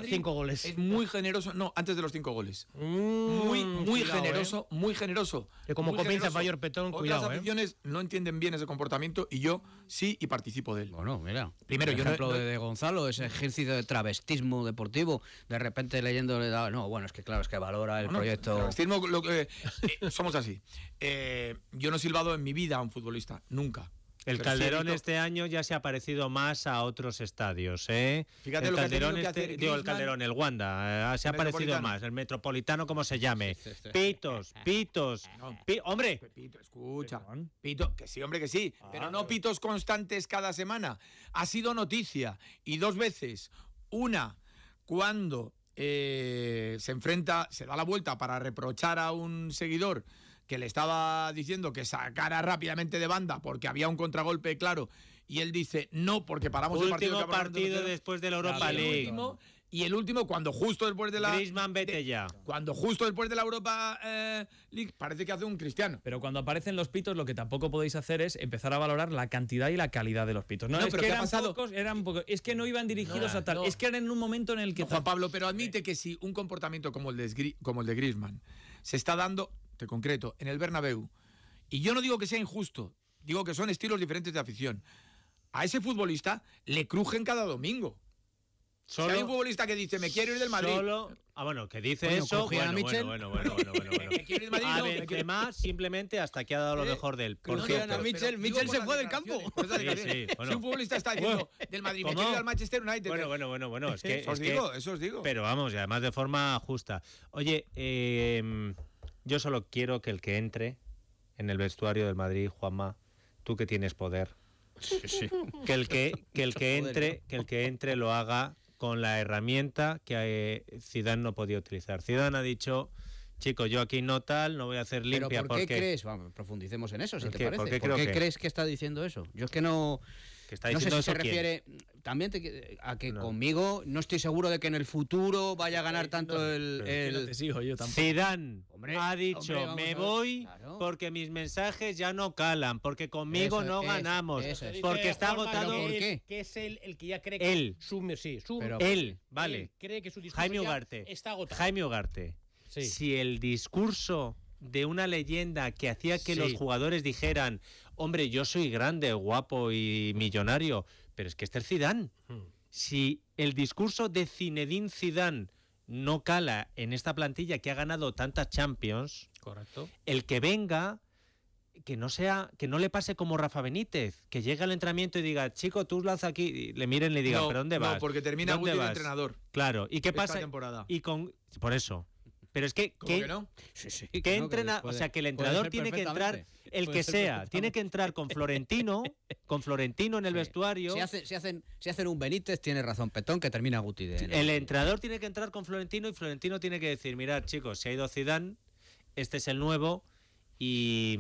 cinco goles. Es muy generoso. No, antes de los cinco goles. Mm, muy, muy generoso, eh. muy generoso. como comienza Mayor Petón, cuidado. Las eh. aficiones no entienden bien ese comportamiento y yo sí y participo de él. Bueno, mira. Primero, el yo ejemplo de Gonzalo, ese ejercicio de travestismo deportivo, de repente leyéndole. No, bueno, es que claro, es que valora el proyecto. Travestismo, lo que, eh, somos así. yo no he silbado en mi vida a un futbolista, nunca. El Calderón este año ya se ha parecido más a otros estadios, ¿eh? Fíjate el lo Calderón que este, digo, el Calderón, el Wanda, eh, se ha parecido más, el Metropolitano como se llame. pitos, pitos. hombre, Pito, escucha. Pito, que sí, hombre, que sí, pero no pitos constantes cada semana. Ha sido noticia y dos veces. Una cuando eh, se enfrenta, se da la vuelta para reprochar a un seguidor que le estaba diciendo que sacara rápidamente de banda porque había un contragolpe claro y él dice no porque paramos el partido. Último partido después de la Europa League. y el último cuando justo después de la Griezmann vete ya. Cuando justo después de la Europa eh, League parece que hace un cristiano. Pero cuando aparecen los pitos lo que tampoco podéis hacer es empezar a valorar la cantidad y la calidad de los pitos. No, es pero que eran pocos, eran es que no iban dirigidos a tal, es que eran en un momento en el que Juan Pablo, pero admite que si un comportamiento como el de como el de Griezmann se está dando te concreto, en el Bernabéu. Y yo no digo que sea injusto, digo que son estilos diferentes de afición. A ese futbolista le crujen cada domingo. Solo, si hay un futbolista que dice, me quiero ir del Madrid. ah, bueno, que dice eso. Bueno, bueno, bueno, bueno, bueno, simplemente hasta aquí ha dado lo eh, mejor del... él. Por Mitchell, se fue del campo. Pues sí, Si un futbolista está diciendo del Madrid, me quiero ir al Manchester United. Bueno, bueno, bueno, bueno. Es *laughs* que, os digo, eso os digo. Pero vamos, y además de forma justa. Oye, eh yo solo quiero que el que entre en el vestuario del Madrid, Juanma, tú que tienes poder, que el que, que el que entre, que el que entre lo haga con la herramienta que ciudad eh, no podía utilizar. ciudad ha dicho, chico, yo aquí no tal, no voy a hacer limpia. por qué crees? Vamos, profundicemos en eso, si te qué? parece. ¿Por qué, crees que está diciendo eso? Yo es que no no sé si se refiere mm, también a que conmigo no estoy seguro de que en el futuro vaya a ganar eh, tanto el, el... ha dicho me voy porque mis mensajes ya no calan, porque conmigo no ganamos, porque está agotado. Que es el, el que ya cree que él, él, vale, que Jaime Ugarte, Jaime Ugarte, si el discurso de una leyenda que hacía que los jugadores dijeran, hombre, yo soy grande, guapo y millonario, pero es que este es Zidane. Hmm. Si el discurso de Zinedine Zidane no cala en esta plantilla que ha ganado tantas Champions, el que venga que no sea que no le pase como Rafa Benítez, que llega al entrenamiento y diga, "Chico, tú lanza aquí", le miren y le digan, "¿Pero dónde vas?" No, porque termina el entrenador. Claro, ¿y qué pasa? Y con por eso pero es que, ¿Cómo que, no? Sí, sí, que entrena, o sea, que el entrenador tiene que entrar el que sea, tiene que entrar con Florentino, *laughs* con Florentino en el vestuario. Si, hacen, hacen un Benítez tiene razón Petón que termina Guti. De, El entrenador tiene que entrar con Florentino y Florentino tiene que decir, mirad, chicos, se ha ido Zidane, este es el nuevo y,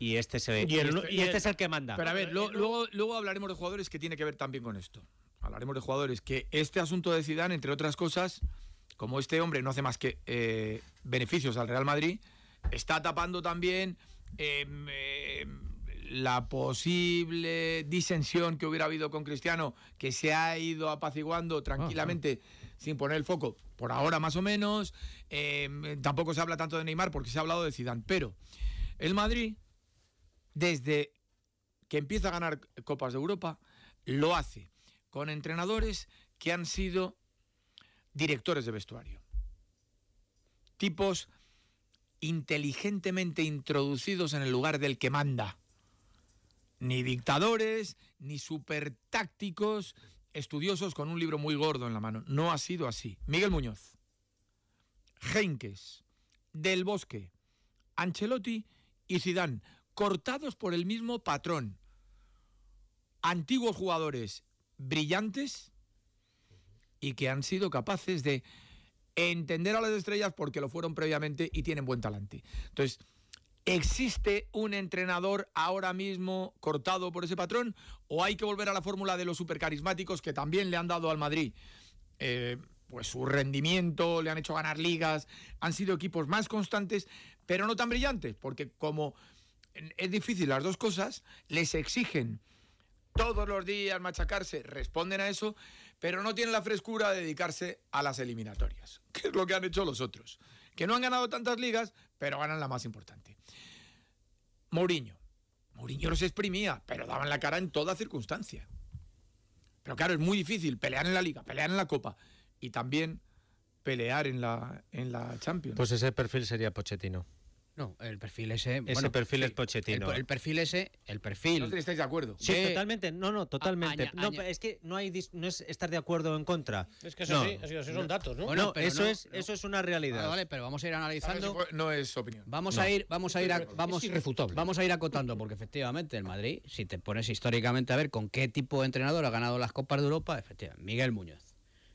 este se este, este es el que manda. Pero a ver, eh, eh, luego, luego hablaremos de jugadores que tiene que ver también con esto. Hablaremos de jugadores que este asunto de Zidane, entre otras cosas, como este hombre no hace más que eh, beneficios al Real Madrid, está tapando también em, em, la posible disensión que hubiera habido con Cristiano, que se ha ido apaciguando ah, tranquilamente sin poner el foco, por ahora más o menos. Em, tampoco se habla tanto de Neymar porque se ha hablado de Zidane, pero el Madrid, desde que empieza a ganar Copas de Europa, lo hace con entrenadores que han sido directores de vestuario. Tipos inteligentemente introducidos en el lugar del que manda. Ni dictadores, ni super tácticos, estudiosos con un libro muy gordo en la mano. No ha sido así. Miguel Muñoz, Genques. Del Bosque, Ancelotti y Zidane, cortados por el mismo patrón. Antiguos jugadores brillantes, y que han sido capaces de entender a las estrellas porque lo fueron previamente y tienen buen talante. Entonces, ¿existe un entrenador ahora mismo cortado por ese patrón o hay que volver a la fórmula de los supercarismáticos que también le han dado al Madrid? Eh, pues su rendimiento, le han hecho ganar ligas, han sido equipos más constantes, pero no tan brillantes, porque como es difícil las dos cosas, les exigen todos los días machacarse, responden a eso, pero no tienen la frescura de dedicarse a las eliminatorias, *laughs* que es lo que han hecho los otros, que no han ganado tantas ligas, pero ganan la más importante. Mourinho. Mourinho los exprimía, pero daban la cara en toda circunstancia. Pero claro, es muy difícil pelear en la liga, pelear en la copa y también pelear en la, en la Champions. Pues ese perfil sería Pochettino. No, el perfil ese. Ese perfil es Pochettino. El, perfil ese, el perfil. No estáis de acuerdo. Sí, totalmente. No, no, totalmente. no, es que no hay no es estar de acuerdo o en contra. Es que eso sí, eso son datos, ¿no? Bueno, eso es, eso es una realidad. Ah, vale, pero vamos a ir analizando. no es opinión. Vamos a ir, vamos a ir, vamos, Vamos a ir acotando, porque efectivamente el Madrid, si te pones históricamente a ver con qué tipo de entrenador ha ganado las copas de Europa, efectivamente, Miguel Muñoz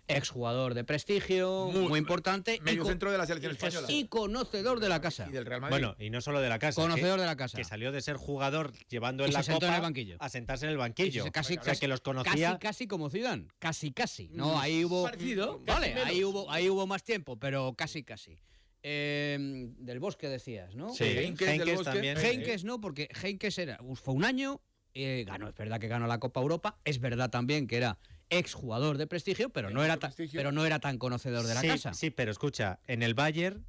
exjugador de prestigio, muy, importante. Medio centro de la selección española. Y conocedor de la casa. Y del Bueno, y no solo de la casa. Conocedor de la casa. Que salió de ser jugador llevando en la se copa en el banquillo. a sentarse en el banquillo. casi, o sea, que los conocía. Casi, casi como Zidane. Casi, casi. No, mm, ahí hubo. Mm, vale, ahí hubo, ahí hubo más tiempo, pero casi, casi. Em, del Bosque decías, ¿no? Sí, Heinkes, también. Henkes, no, porque Heinkes era, fue un año, eh, ganó, es verdad que ganó la Copa Europa, es verdad también que era jugador de prestigio, pero no era, pero no era tan conocedor de la casa. Sí, pero escucha, en el Bayern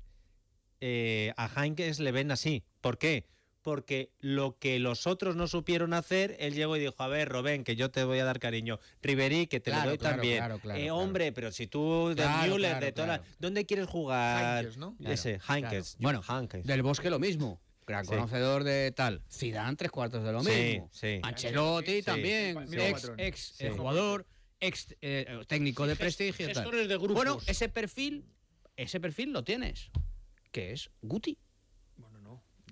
eh, a Heinkes le ven así. ¿Por qué? Porque lo que los otros no supieron hacer, él llegó y dijo, a ver, Robén, que yo te voy a dar cariño. Ribery, que te lo doy también. Eh, hombre, pero si tú de Müller, de ¿Dónde quieres jugar? Ese, Heinkes. Bueno, Del Bosque lo mismo gran conocedor de tal. Zidane, tres cuartos de lo mismo. Sí, sí. Ancelotti también, ex, ex jugador. Eh, técnico de prestigio. Bueno, ese perfil, ese perfil lo tienes, que es Guti.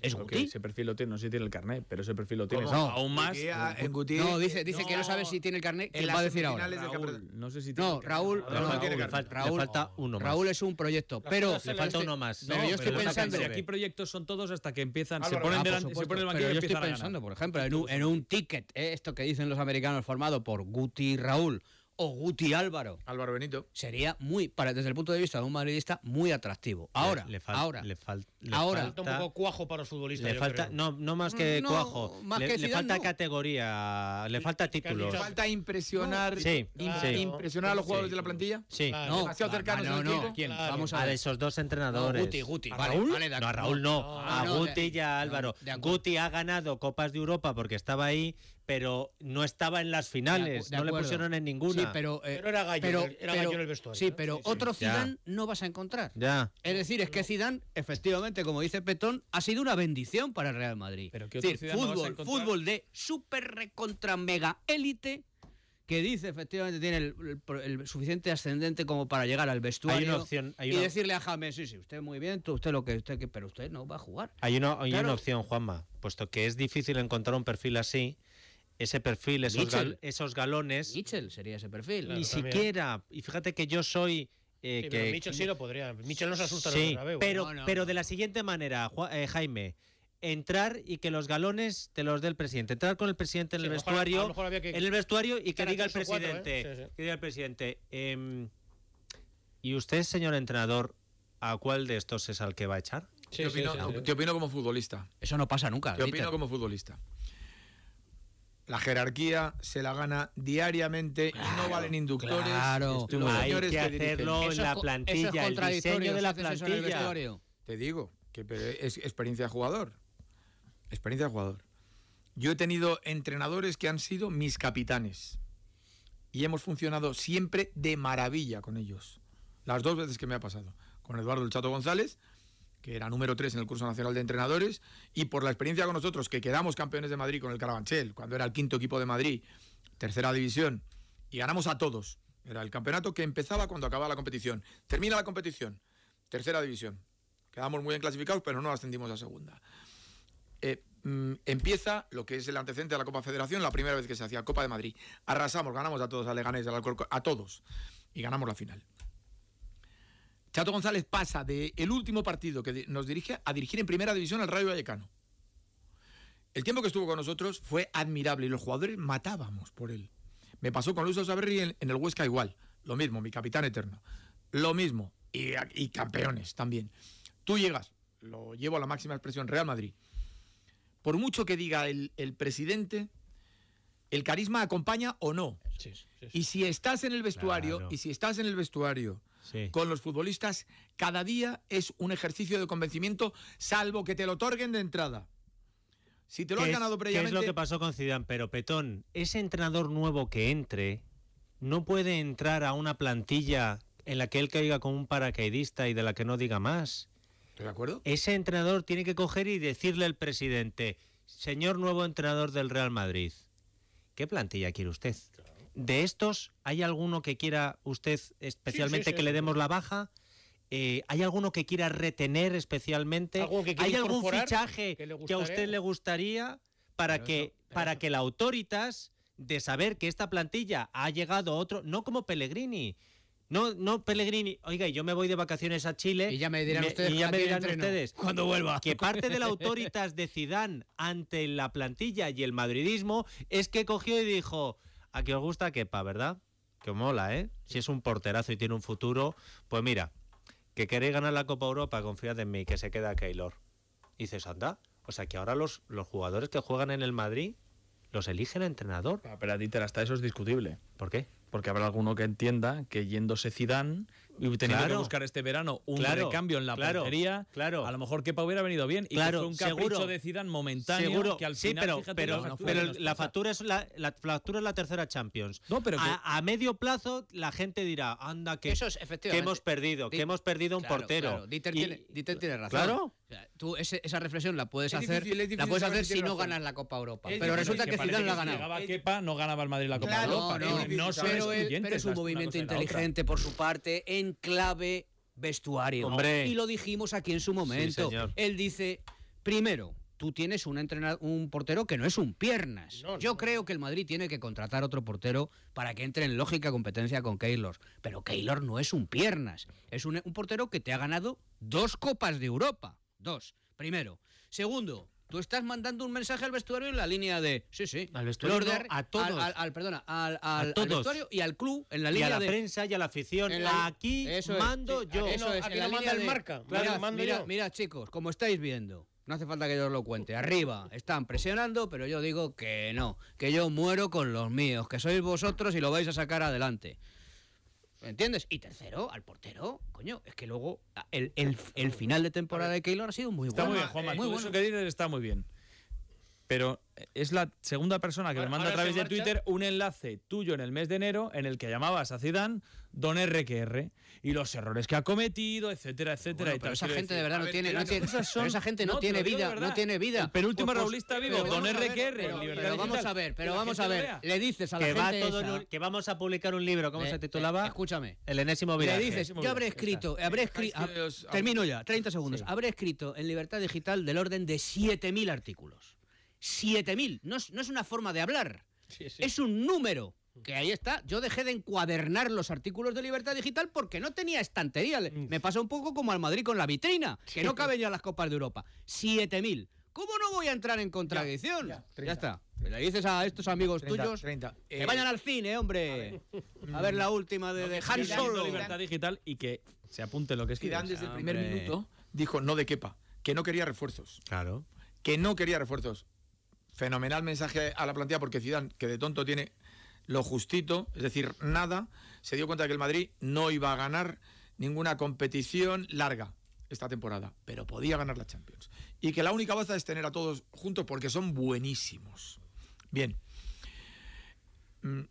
Es Guti. ese perfil lo tiene, no sé si tiene el carnet, pero ese perfil lo tiene. No, aún más. Ah, no, dice, dice que no sabe si tiene el carnet. que va a decir ahora? no sé si tiene No, Raúl. No, tiene le falta uno Raúl es un proyecto, pero. Le falta uno más. yo estoy pensando. Si aquí proyectos son todos hasta que empiezan. Se ponen ah, delante, se ponen el banquillo. Yo estoy pensando, por ejemplo, en un ticket, ¿eh? esto que dicen los americanos formado por Guti y Raúl Guti Álvaro. Álvaro Benito. Sería muy, para, desde el punto de vista de un madridista, muy atractivo. Ahora, le, falta, ahora, le, falta un poco cuajo para los futbolistas. Le falta, No, más que cuajo, le, falta categoría, le falta título Le falta impresionar, impresionar a los jugadores de la plantilla. Sí, demasiado ah, cercanos. No, no, ¿Quién? Vamos a, esos dos entrenadores. Guti, Guti. no, a Raúl no, a Guti y a Álvaro. Guti ha ganado Copas de Europa porque estaba ahí pero no estaba en las finales, no le pusieron en ninguna. Eh, pero, era gallo, era el vestuario. Sí, pero otro Zidane no vas a encontrar. Ya. Es decir, es que Zidane, efectivamente, como dice Petón, ha sido una bendición para el Real Madrid. Pero es decir, fútbol, fútbol de super recontra mega élite que dice efectivamente tiene el, suficiente ascendente como para llegar al vestuario hay una opción, y decirle a James, sí, sí, usted muy bien, tú, usted lo que usted que, pero usted no va a jugar. Hay hay una opción, Juanma, puesto que es difícil encontrar un perfil así, ese perfil, esos, esos galones. Mitchell sería ese perfil. ni siquiera. Y fíjate que yo soy. Eh, que, Mitchell sí lo podría. Mitchell se asusta sí, ¿eh? pero, pero de la siguiente manera, eh, Jaime entrar y que los galones te los dé el presidente. Entrar con el presidente en el vestuario, en el vestuario y que diga el presidente, que diga el presidente. Em, y usted, señor entrenador, ¿a cuál de estos es al que va a echar? Te opino, como futbolista. Eso no pasa nunca. Te opino como futbolista la jerarquía se la gana diariamente no valen inductores. Claro, que, en la plantilla, es el diseño de la plantilla. Te digo que es experiencia de jugador. Experiencia de jugador. Yo he tenido entrenadores que han sido mis capitanes y hemos funcionado siempre de maravilla con ellos. Las dos veces que me ha pasado, con Eduardo El Chato González que era número 3 en el curso nacional de entrenadores, y por la experiencia con nosotros, que quedamos campeones de Madrid con el Carabanchel, cuando era el quinto equipo de Madrid, tercera división, y ganamos a todos. Era el campeonato que empezaba cuando acababa la competición. Termina la competición, tercera división. Quedamos muy bien clasificados, pero no ascendimos a segunda. Eh, mm, empieza lo que es el antecedente de la Copa Federación, la primera vez que se hacía Copa de Madrid. Arrasamos, ganamos a todos, a Leganés, a todos, y ganamos la final. Chato González pasa de último partido que nos dirige a dirigir en primera división al Rayo Vallecano. El tiempo que estuvo con nosotros fue admirable y los jugadores matábamos por él. Me pasó con Luis Osaberri en, el Huesca igual. Lo mismo, mi capitán eterno. Lo mismo. Y, campeones también. Tú llegas, lo llevo a la máxima expresión, Real Madrid. Por mucho que diga el, presidente, el carisma acompaña o no. Y si estás en el vestuario, y si estás en el vestuario con los futbolistas cada día es un ejercicio de convencimiento, salvo que te lo otorguen de entrada. Si te lo han ganado previamente. ¿qué es lo que pasó con Zidane, pero Petón, ese entrenador nuevo que entre no puede entrar a una plantilla en la que él caiga como un paracaidista y de la que no diga más. ¿De acuerdo? Ese entrenador tiene que coger y decirle al presidente, señor nuevo entrenador del Real Madrid, ¿qué plantilla quiere usted? De estos, ¿hay alguno que quiera usted especialmente que le demos la baja? Eh, ¿Hay alguno que quiera retener especialmente? ¿Hay algún fichaje que, a usted le gustaría para, que, para que la autoritas de saber que esta plantilla ha llegado a otro, no como Pellegrini, no, no, Pellegrini. Oiga, yo me voy de vacaciones a Chile. Y ya me dirán ustedes, y ya me dirán ustedes cuando vuelva. Que parte de la autoritas de Zidane ante la plantilla y el madridismo es que cogió y dijo, a que os gusta quepa, ¿verdad? Que mola, ¿eh? Si es un porterazo y tiene un futuro, pues mira, que queréis ganar la Copa Europa, confiad en mí, que se queda Keylor. Y dices, anda. O sea que ahora los, los jugadores que juegan en el Madrid los elige el entrenador. Ah, pero a hasta eso es discutible. ¿Por qué? Porque habrá alguno que entienda que yéndose Zidane y teniendo que buscar este verano un claro, recambio en la claro, portería, a lo mejor Kepa hubiera venido bien y claro, fue un capricho seguro, de Zidane momentáneo que al final, sí, pero, fíjate, pero, la factura, es la, factura es la tercera Champions. No, pero a, medio plazo la gente dirá, anda que, eso hemos perdido, que hemos perdido un portero. Dieter, tiene, razón. Claro. tú esa reflexión la puedes hacer, la puedes hacer si no ganas la Copa Europa. pero resulta que, Zidane la ha ganado. Kepa, no ganaba el Madrid la Copa Europa. No, no, pero es un movimiento inteligente por su parte en clave vestuario. Hombre. Y lo dijimos aquí en su momento. Él dice, primero, tú tienes un, un portero que no es un piernas. Yo creo que el Madrid tiene que contratar otro portero para que entre en lógica competencia con Keylor. Pero Keylor no es un piernas. Es un, un portero que te ha ganado dos copas de Europa. Dos. Primero. Segundo, tú estás mandando un mensaje al vestuario en la línea de. Sí, sí. Al vestuario. a todos. Al, perdona, al, vestuario y al club en la línea. de, prensa y a la afición. aquí mando yo. Eso es, aquí la manda el marca. Claro, mira, mira, chicos, como estáis viendo. No hace falta que yo os lo cuente. Arriba están presionando, pero yo digo que no, que yo muero con los míos, que sois vosotros y lo vais a sacar adelante. ¿Me ¿Entiendes? Y tercero, al portero. Coño, es que luego el, el, final de temporada de Keylor ha sido muy bueno. Está muy bien, Juan Eh, Eso que dices está muy bien pero eh, es la segunda persona que le manda a través de Twitter un enlace tuyo en el mes de enero en el que llamabas a Zidane Don RQR y los errores que ha cometido, etcétera, etcétera. pero esa gente de verdad no tiene, esa gente no, tiene vida, no tiene vida. El penúltimo pues, pues, raulista vivo, Don Pero, vamos a ver, pero vamos a ver. Le dices a la que gente que vamos a publicar un libro, ¿cómo se eh, titulaba? escúchame. El enésimo viraje. Le dices, yo escrito, habré escrito, ah, termino ya, 30 segundos. Habré escrito en Libertad Digital del orden de 7000 artículos. 7.000. No es, no es una forma de hablar, es un número. Que ahí está. Yo dejé de encuadernar los artículos de libertad digital porque no tenía estantería. Me pasa un poco como al Madrid con la vitrina, que no caben ya las copas de Europa. 7.000. ¿Cómo no voy a entrar en contradicción? Ya, está. Pues le dices a estos amigos tuyos que eh, vayan al cine, hombre. A ver, la última de, Han Solo. Libertad digital y que se apunte lo que es que desde el ah, primer minuto dijo no de quepa, que no quería refuerzos. Claro. Que no quería refuerzos fenomenal mensaje a la plantilla porque Zidane, que de tonto tiene lo justito, es decir, nada, se dio cuenta que el Madrid no iba a ganar ninguna competición larga esta temporada, pero podía ganar la Champions. Y que la única baza es tener a todos juntos porque son buenísimos. Bien. Mm,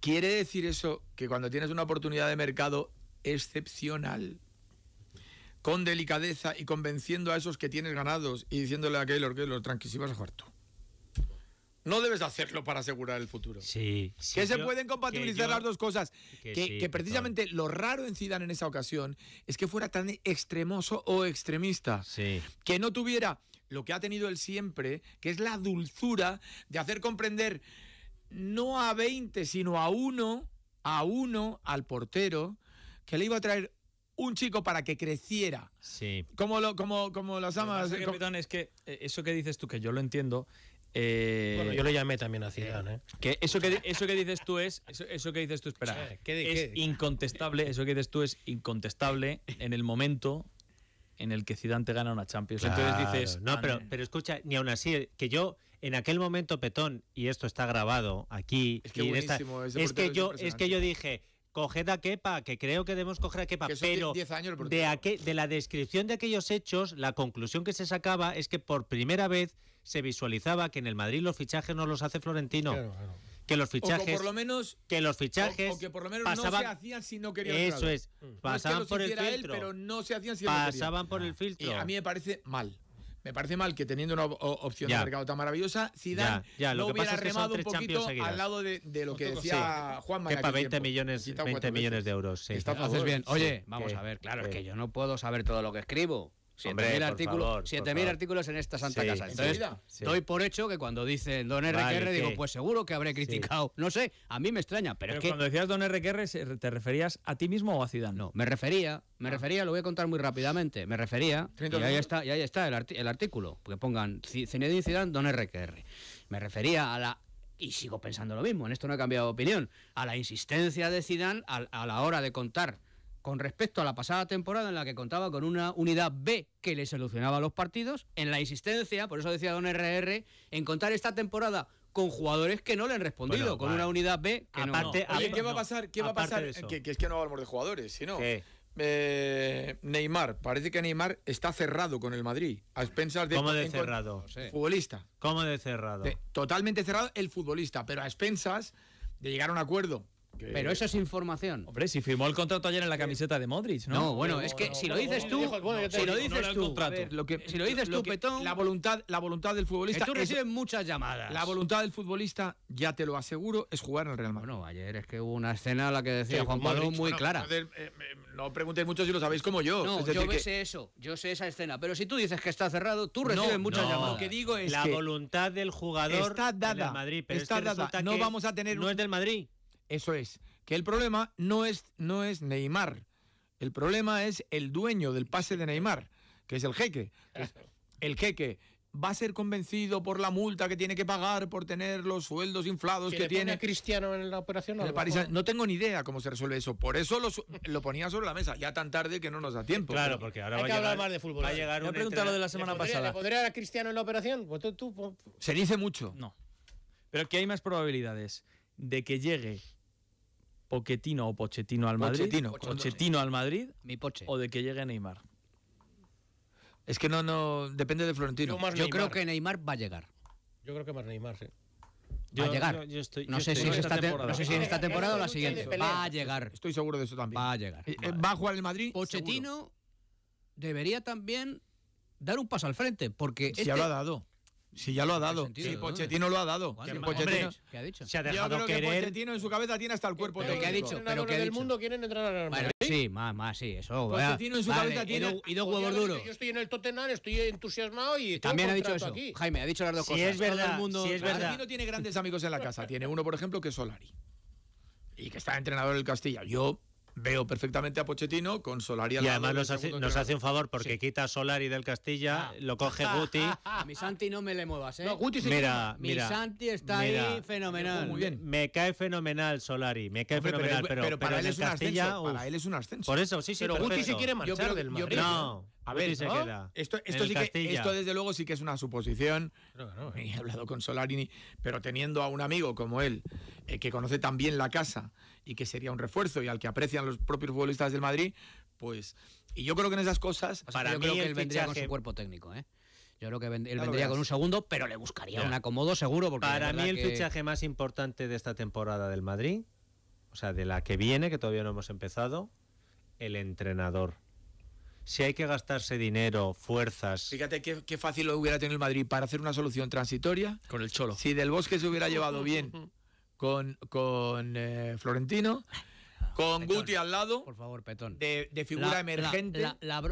¿Quiere decir eso que cuando tienes una oportunidad de mercado excepcional, con delicadeza y convenciendo a esos que tienes ganados y diciéndole a Keylor, que los si vas a jugar tú no debes hacerlo para asegurar el futuro. Sí. que se pueden compatibilizar las dos cosas. Que, precisamente lo raro en Zidane en esa ocasión es que fuera tan extremoso o extremista. Sí. Que no tuviera lo que ha tenido él siempre, que es la dulzura de hacer comprender no a 20, sino a uno, a uno, al portero, que le iba a traer un chico para que creciera. Sí. Como lo, como, como las amas. es que eh, eso que dices tú, que yo lo entiendo, eh, bueno, yo lo llamé también a Zidane. ¿eh? Que eso que eso que dices tú es eso, que dices tú, espera, ¿Qué, es qué? incontestable. Eso que dices tú es incontestable en el momento en el que Zidane te gana una Champions. Entonces dices, no, pero, pero escucha, ni aún así eh, que yo en aquel momento petón y esto está grabado aquí. Es que, y es que yo es que yo dije coged a quepa, que creo que debemos coger a quepa, pero de, de la descripción de aquellos hechos, la conclusión que se sacaba es que por primera vez se visualizaba que en el Madrid los fichajes no los hace Florentino. Que los fichajes. por lo menos. Que los fichajes. O, por lo menos no se hacían si no querían. Eso es. Pasaban por el ah. filtro. pero no se hacían si Pasaban por el filtro. a mí me parece mal. Me parece mal que teniendo una opción de mercado tan maravillosa, Zidane ya, ya. Lo no hubiera remado un poquito al lado de, lo que decía sí. Juan María. para 20 millones, 20 millones de euros. Sí. haces bien. Oye, vamos a ver, claro, es que yo no puedo saber todo lo que escribo. 7.000 artículos, artículos en esta Santa Casa. Entonces, doy por hecho que cuando dicen don R digo, pues seguro que habré criticado. No sé, a mí me extraña, pero, Cuando decías don RQR, ¿te referías a ti mismo o a Ciudad? No, me refería, me ah. refería, lo voy a contar muy rápidamente, me refería, y ahí está, y ahí está el, artículo, que pongan Zinedine Zidane, don RQR. Me refería a la y sigo pensando lo mismo, en esto no he cambiado de opinión, a la insistencia de Zidane a la hora de contar con respecto a la pasada temporada en la que contaba con una unidad B que le solucionaba los partidos, en la insistencia, por eso decía Don RR, en contar esta temporada con jugadores que no le han respondido, con una unidad B que no. ¿qué va a pasar? ¿Qué va a pasar? Que, es que no hablamos de jugadores, sino... Eh, Neymar, parece que Neymar está cerrado con el Madrid. A expensas de. cerrado? Futbolista. ¿Cómo de cerrado? totalmente cerrado el futbolista, pero a expensas de llegar a un acuerdo pero eso es ah. información. Hombre, si firmó el contrato ayer en la camiseta de Modric, ¿no? No, bueno, es que si lo dices tú, si lo dices tú, si lo dices tú, Petón, la voluntad, la voluntad del futbolista. tú recibes muchas llamadas. La voluntad del futbolista, ya te lo aseguro, es jugar en el Real Madrid. No, ayer es que hubo una escena a la que decía Juan Pablo muy clara. Eh, no preguntéis mucho si lo sabéis como yo. No, yo sé eso, yo sé esa escena. Pero si tú dices que está cerrado, tú recibes muchas llamadas. Lo que digo es la voluntad del jugador está dada. está dada. No vamos a tener. No es del Madrid. Eso es, que el problema no es, no es Neymar, el problema es el dueño del pase de Neymar, que es el jeque. el jeque va a ser convencido por la multa que tiene que pagar por tener los sueldos inflados que, tiene. Cristiano en la operación? no tengo ni idea cómo se resuelve eso. Por eso lo, ponía sobre la mesa, ya tan tarde que no nos da tiempo. Claro, porque ahora Hay que hablar más de fútbol. Va a llegar de la semana pasada. podría a Cristiano en la operación? Pues se dice mucho. No. Pero que hay más probabilidades de que llegue Pochettino o Pochettino al Madrid. Pochettino, al Madrid. Mi poche. O de que llegue Neymar. Es que no, no, depende de Florentino. Yo, creo que Neymar va a llegar. Yo creo que más Neymar, sí. va a llegar. no, sé si en esta temporada o la siguiente. Va a llegar. Estoy seguro de eso también. Va a llegar. Eh, eh, ¿Va a jugar el Madrid? Pochettino debería también dar un paso al frente, porque... Se este lo ha dado. Sí, ya lo ha dado. sí, Pochettino lo ha dado. ¿Qué, Pochettino? ¿Qué ha dicho? Se ha dejado querer... que Pochettino en su cabeza tiene hasta el cuerpo. ¿Pero qué ha dicho? ¿Pero qué ha dicho? mundo quieren entrar al Madrid? sí, más, más, sí, eso. Pochettino en su cabeza tiene... Y dos huevos duros. Yo estoy en el Tottenham, estoy entusiasmado y... También ha dicho eso, aquí. Jaime, ha dicho las dos si cosas. Es verdad, el mundo... Si es verdad, Pochettino tiene grandes amigos en la casa. Tiene uno, por ejemplo, que es Solari. Y que está entrenador del Castilla. Yo veo perfectamente a Pochettino con Solari al Y además nos, hace, un favor porque quita a Solari del Castilla, ah. lo coge *laughs* Guti. A mi Santi no me le muevas, ¿eh? No, Guti se mira, mi Santi está ahí fenomenal. Muy bien. Me cae fenomenal Solari, me cae fenomenal, pero, para, él es un ascenso, para él es un ascenso. Por eso, sí, sí, Pero Guti se quiere marchar del Madrid. no. A ver, ¿no? esto, esto, desde luego sí que es una suposición. *laughs* He hablado con Solari, pero teniendo a un amigo como él, eh, que conoce tan bien la casa y que sería un refuerzo y al que aprecian los propios futbolistas del Madrid, pues. Y yo creo que en esas cosas. para yo mí creo que él vendría con su cuerpo técnico, ¿eh? Yo creo que él vendría con un segundo, pero le buscaría un acomodo seguro. Porque para mí el fichaje más importante de esta temporada del Madrid, o sea, de la que viene, que todavía no hemos empezado, el entrenador. Si hay que gastarse dinero, fuerzas. Fíjate qué, qué fácil lo hubiera tenido el Madrid para hacer una solución transitoria. Con el Cholo. Si Del Bosque se hubiera llevado bien *laughs* con, con eh, Florentino. Con Guti al lado. Por favor, Petón. De, figura emergente.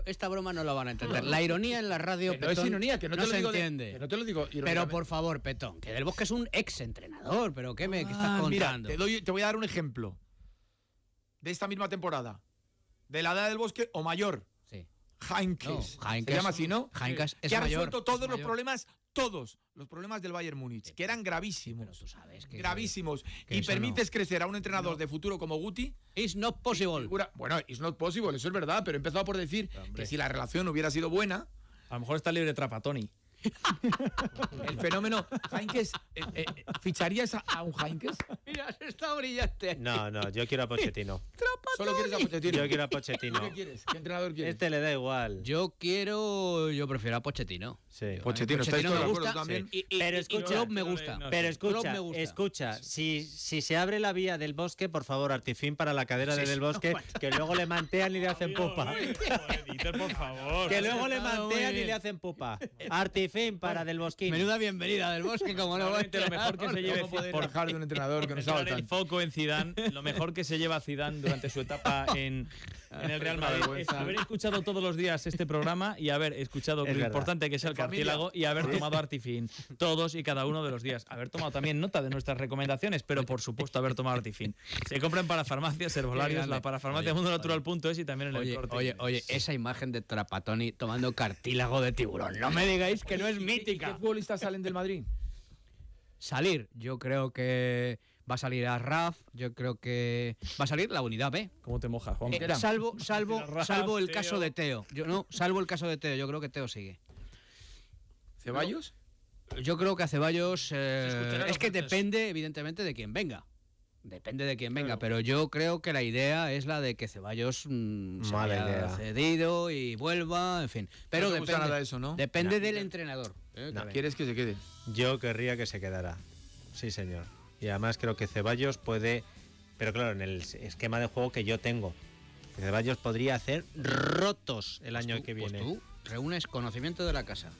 esta broma no la van a entender. La ironía en la radio, Petón, es ironía, que no, te lo entiende. no te lo digo Pero por favor, Petón, que Del Bosque es un ex entrenador, pero ¿qué me ah, estás contando? Mira, te, doy, te voy a dar un ejemplo. De esta misma temporada. De la edad del Bosque o mayor. Sí. No, Heinkes. se llama así, ¿no? Heinkes es que ha resuelto todos los problemas todos los problemas del Bayern Múnich, que eran gravísimos. tú sabes que gravísimos. y permites crecer a un entrenador de futuro como Guti. It's not possible. bueno, it's not possible, eso es verdad, pero he empezado por decir que si la relación hubiera sido buena. A lo mejor está libre Trapatoni. *laughs* el fenómeno Heinkes, eh, eh, ¿ficharías a, un Heinkes? Mira, está brillante. No, no, yo quiero a Pochettino. *laughs* Solo quieres a Pochettino. Yo quiero a Pochettino. ¿Qué quieres? ¿Qué entrenador quieres? Este le da igual. Yo quiero, yo prefiero a Pochettino. Sí. Pochettino, ¿estáis todos de acuerdo también? pero escucha, me gusta. pero escucha, escucha, si, si se abre la vía del bosque, por favor, artifín para la cadera de del bosque, *laughs* que luego le mantean y le hacen popa. Que luego le ah, mantean y le hacen popa. Artifín para del bosque. Menuda bienvenida del bosque, como no Lo mejor que se lleve por de un entrenador que no el foco en Zidane, lo mejor que se lleva Zidane durante su etapa *laughs* en, el Real ah, Madrid. haber escuchado todos los días este programa y haber escuchado lo importante que es el cartílago y haber tomado Artifin. Todos y cada uno de los días. Haber tomado también nota de nuestras recomendaciones, pero por supuesto haber tomado Artifin. Se compran para farmacias, herbolarios, la parafarmacia mundonatural.es y también en el corte. Oye, oye, esa imagen de Trapatoni tomando cartílago de tiburón, no me digáis que no es mítica. qué futbolistas salen del Madrid? Salir, yo creo que va a salir a Raf, yo creo que va a salir la unidad B. ¿Cómo te mojas, Juan? Eh, salvo, salvo, *laughs* salvo el caso de Teo. Yo no, salvo el caso de Teo, yo creo que Teo sigue. ¿Ceballos? Yo, creo que a Ceballos eh, es que depende evidentemente de quién venga. Depende de quién venga, pero yo creo que la idea es la de que Ceballos mm, se haya cedido y vuelva, en fin. Pero depende, eso, ¿no? depende del entrenador. ¿eh? ¿Quieres que se quede? Yo querría que se quedara. Sí, señor. Y además creo que Ceballos puede, pero claro, en el esquema de juego que yo tengo, Ceballos podría hacer rotos el pues año que pues viene. tú reúnes conocimiento de la casa,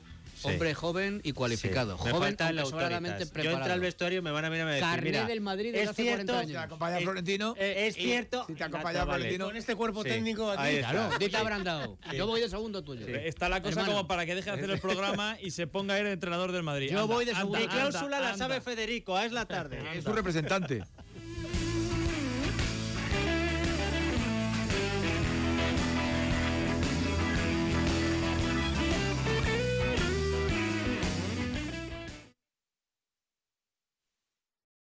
Hombre joven y cualificado. joven Joven, solamente preparado. Yo entro al vestuario, y me van a mirar a a decir, mira, del Madrid es eh, eh, cierto, Si te acompaña Florentino. es cierto. Si te acompaña Florentino. Con este cuerpo técnico aquí. Claro, te habrán dado. Yo voy de segundo tuyo. Está la cosa como para que deje de hacer el programa y se ponga a ir el entrenador del Madrid. Yo voy de segundo. Mi cláusula la sabe Federico, ah, es la tarde. Es su representante.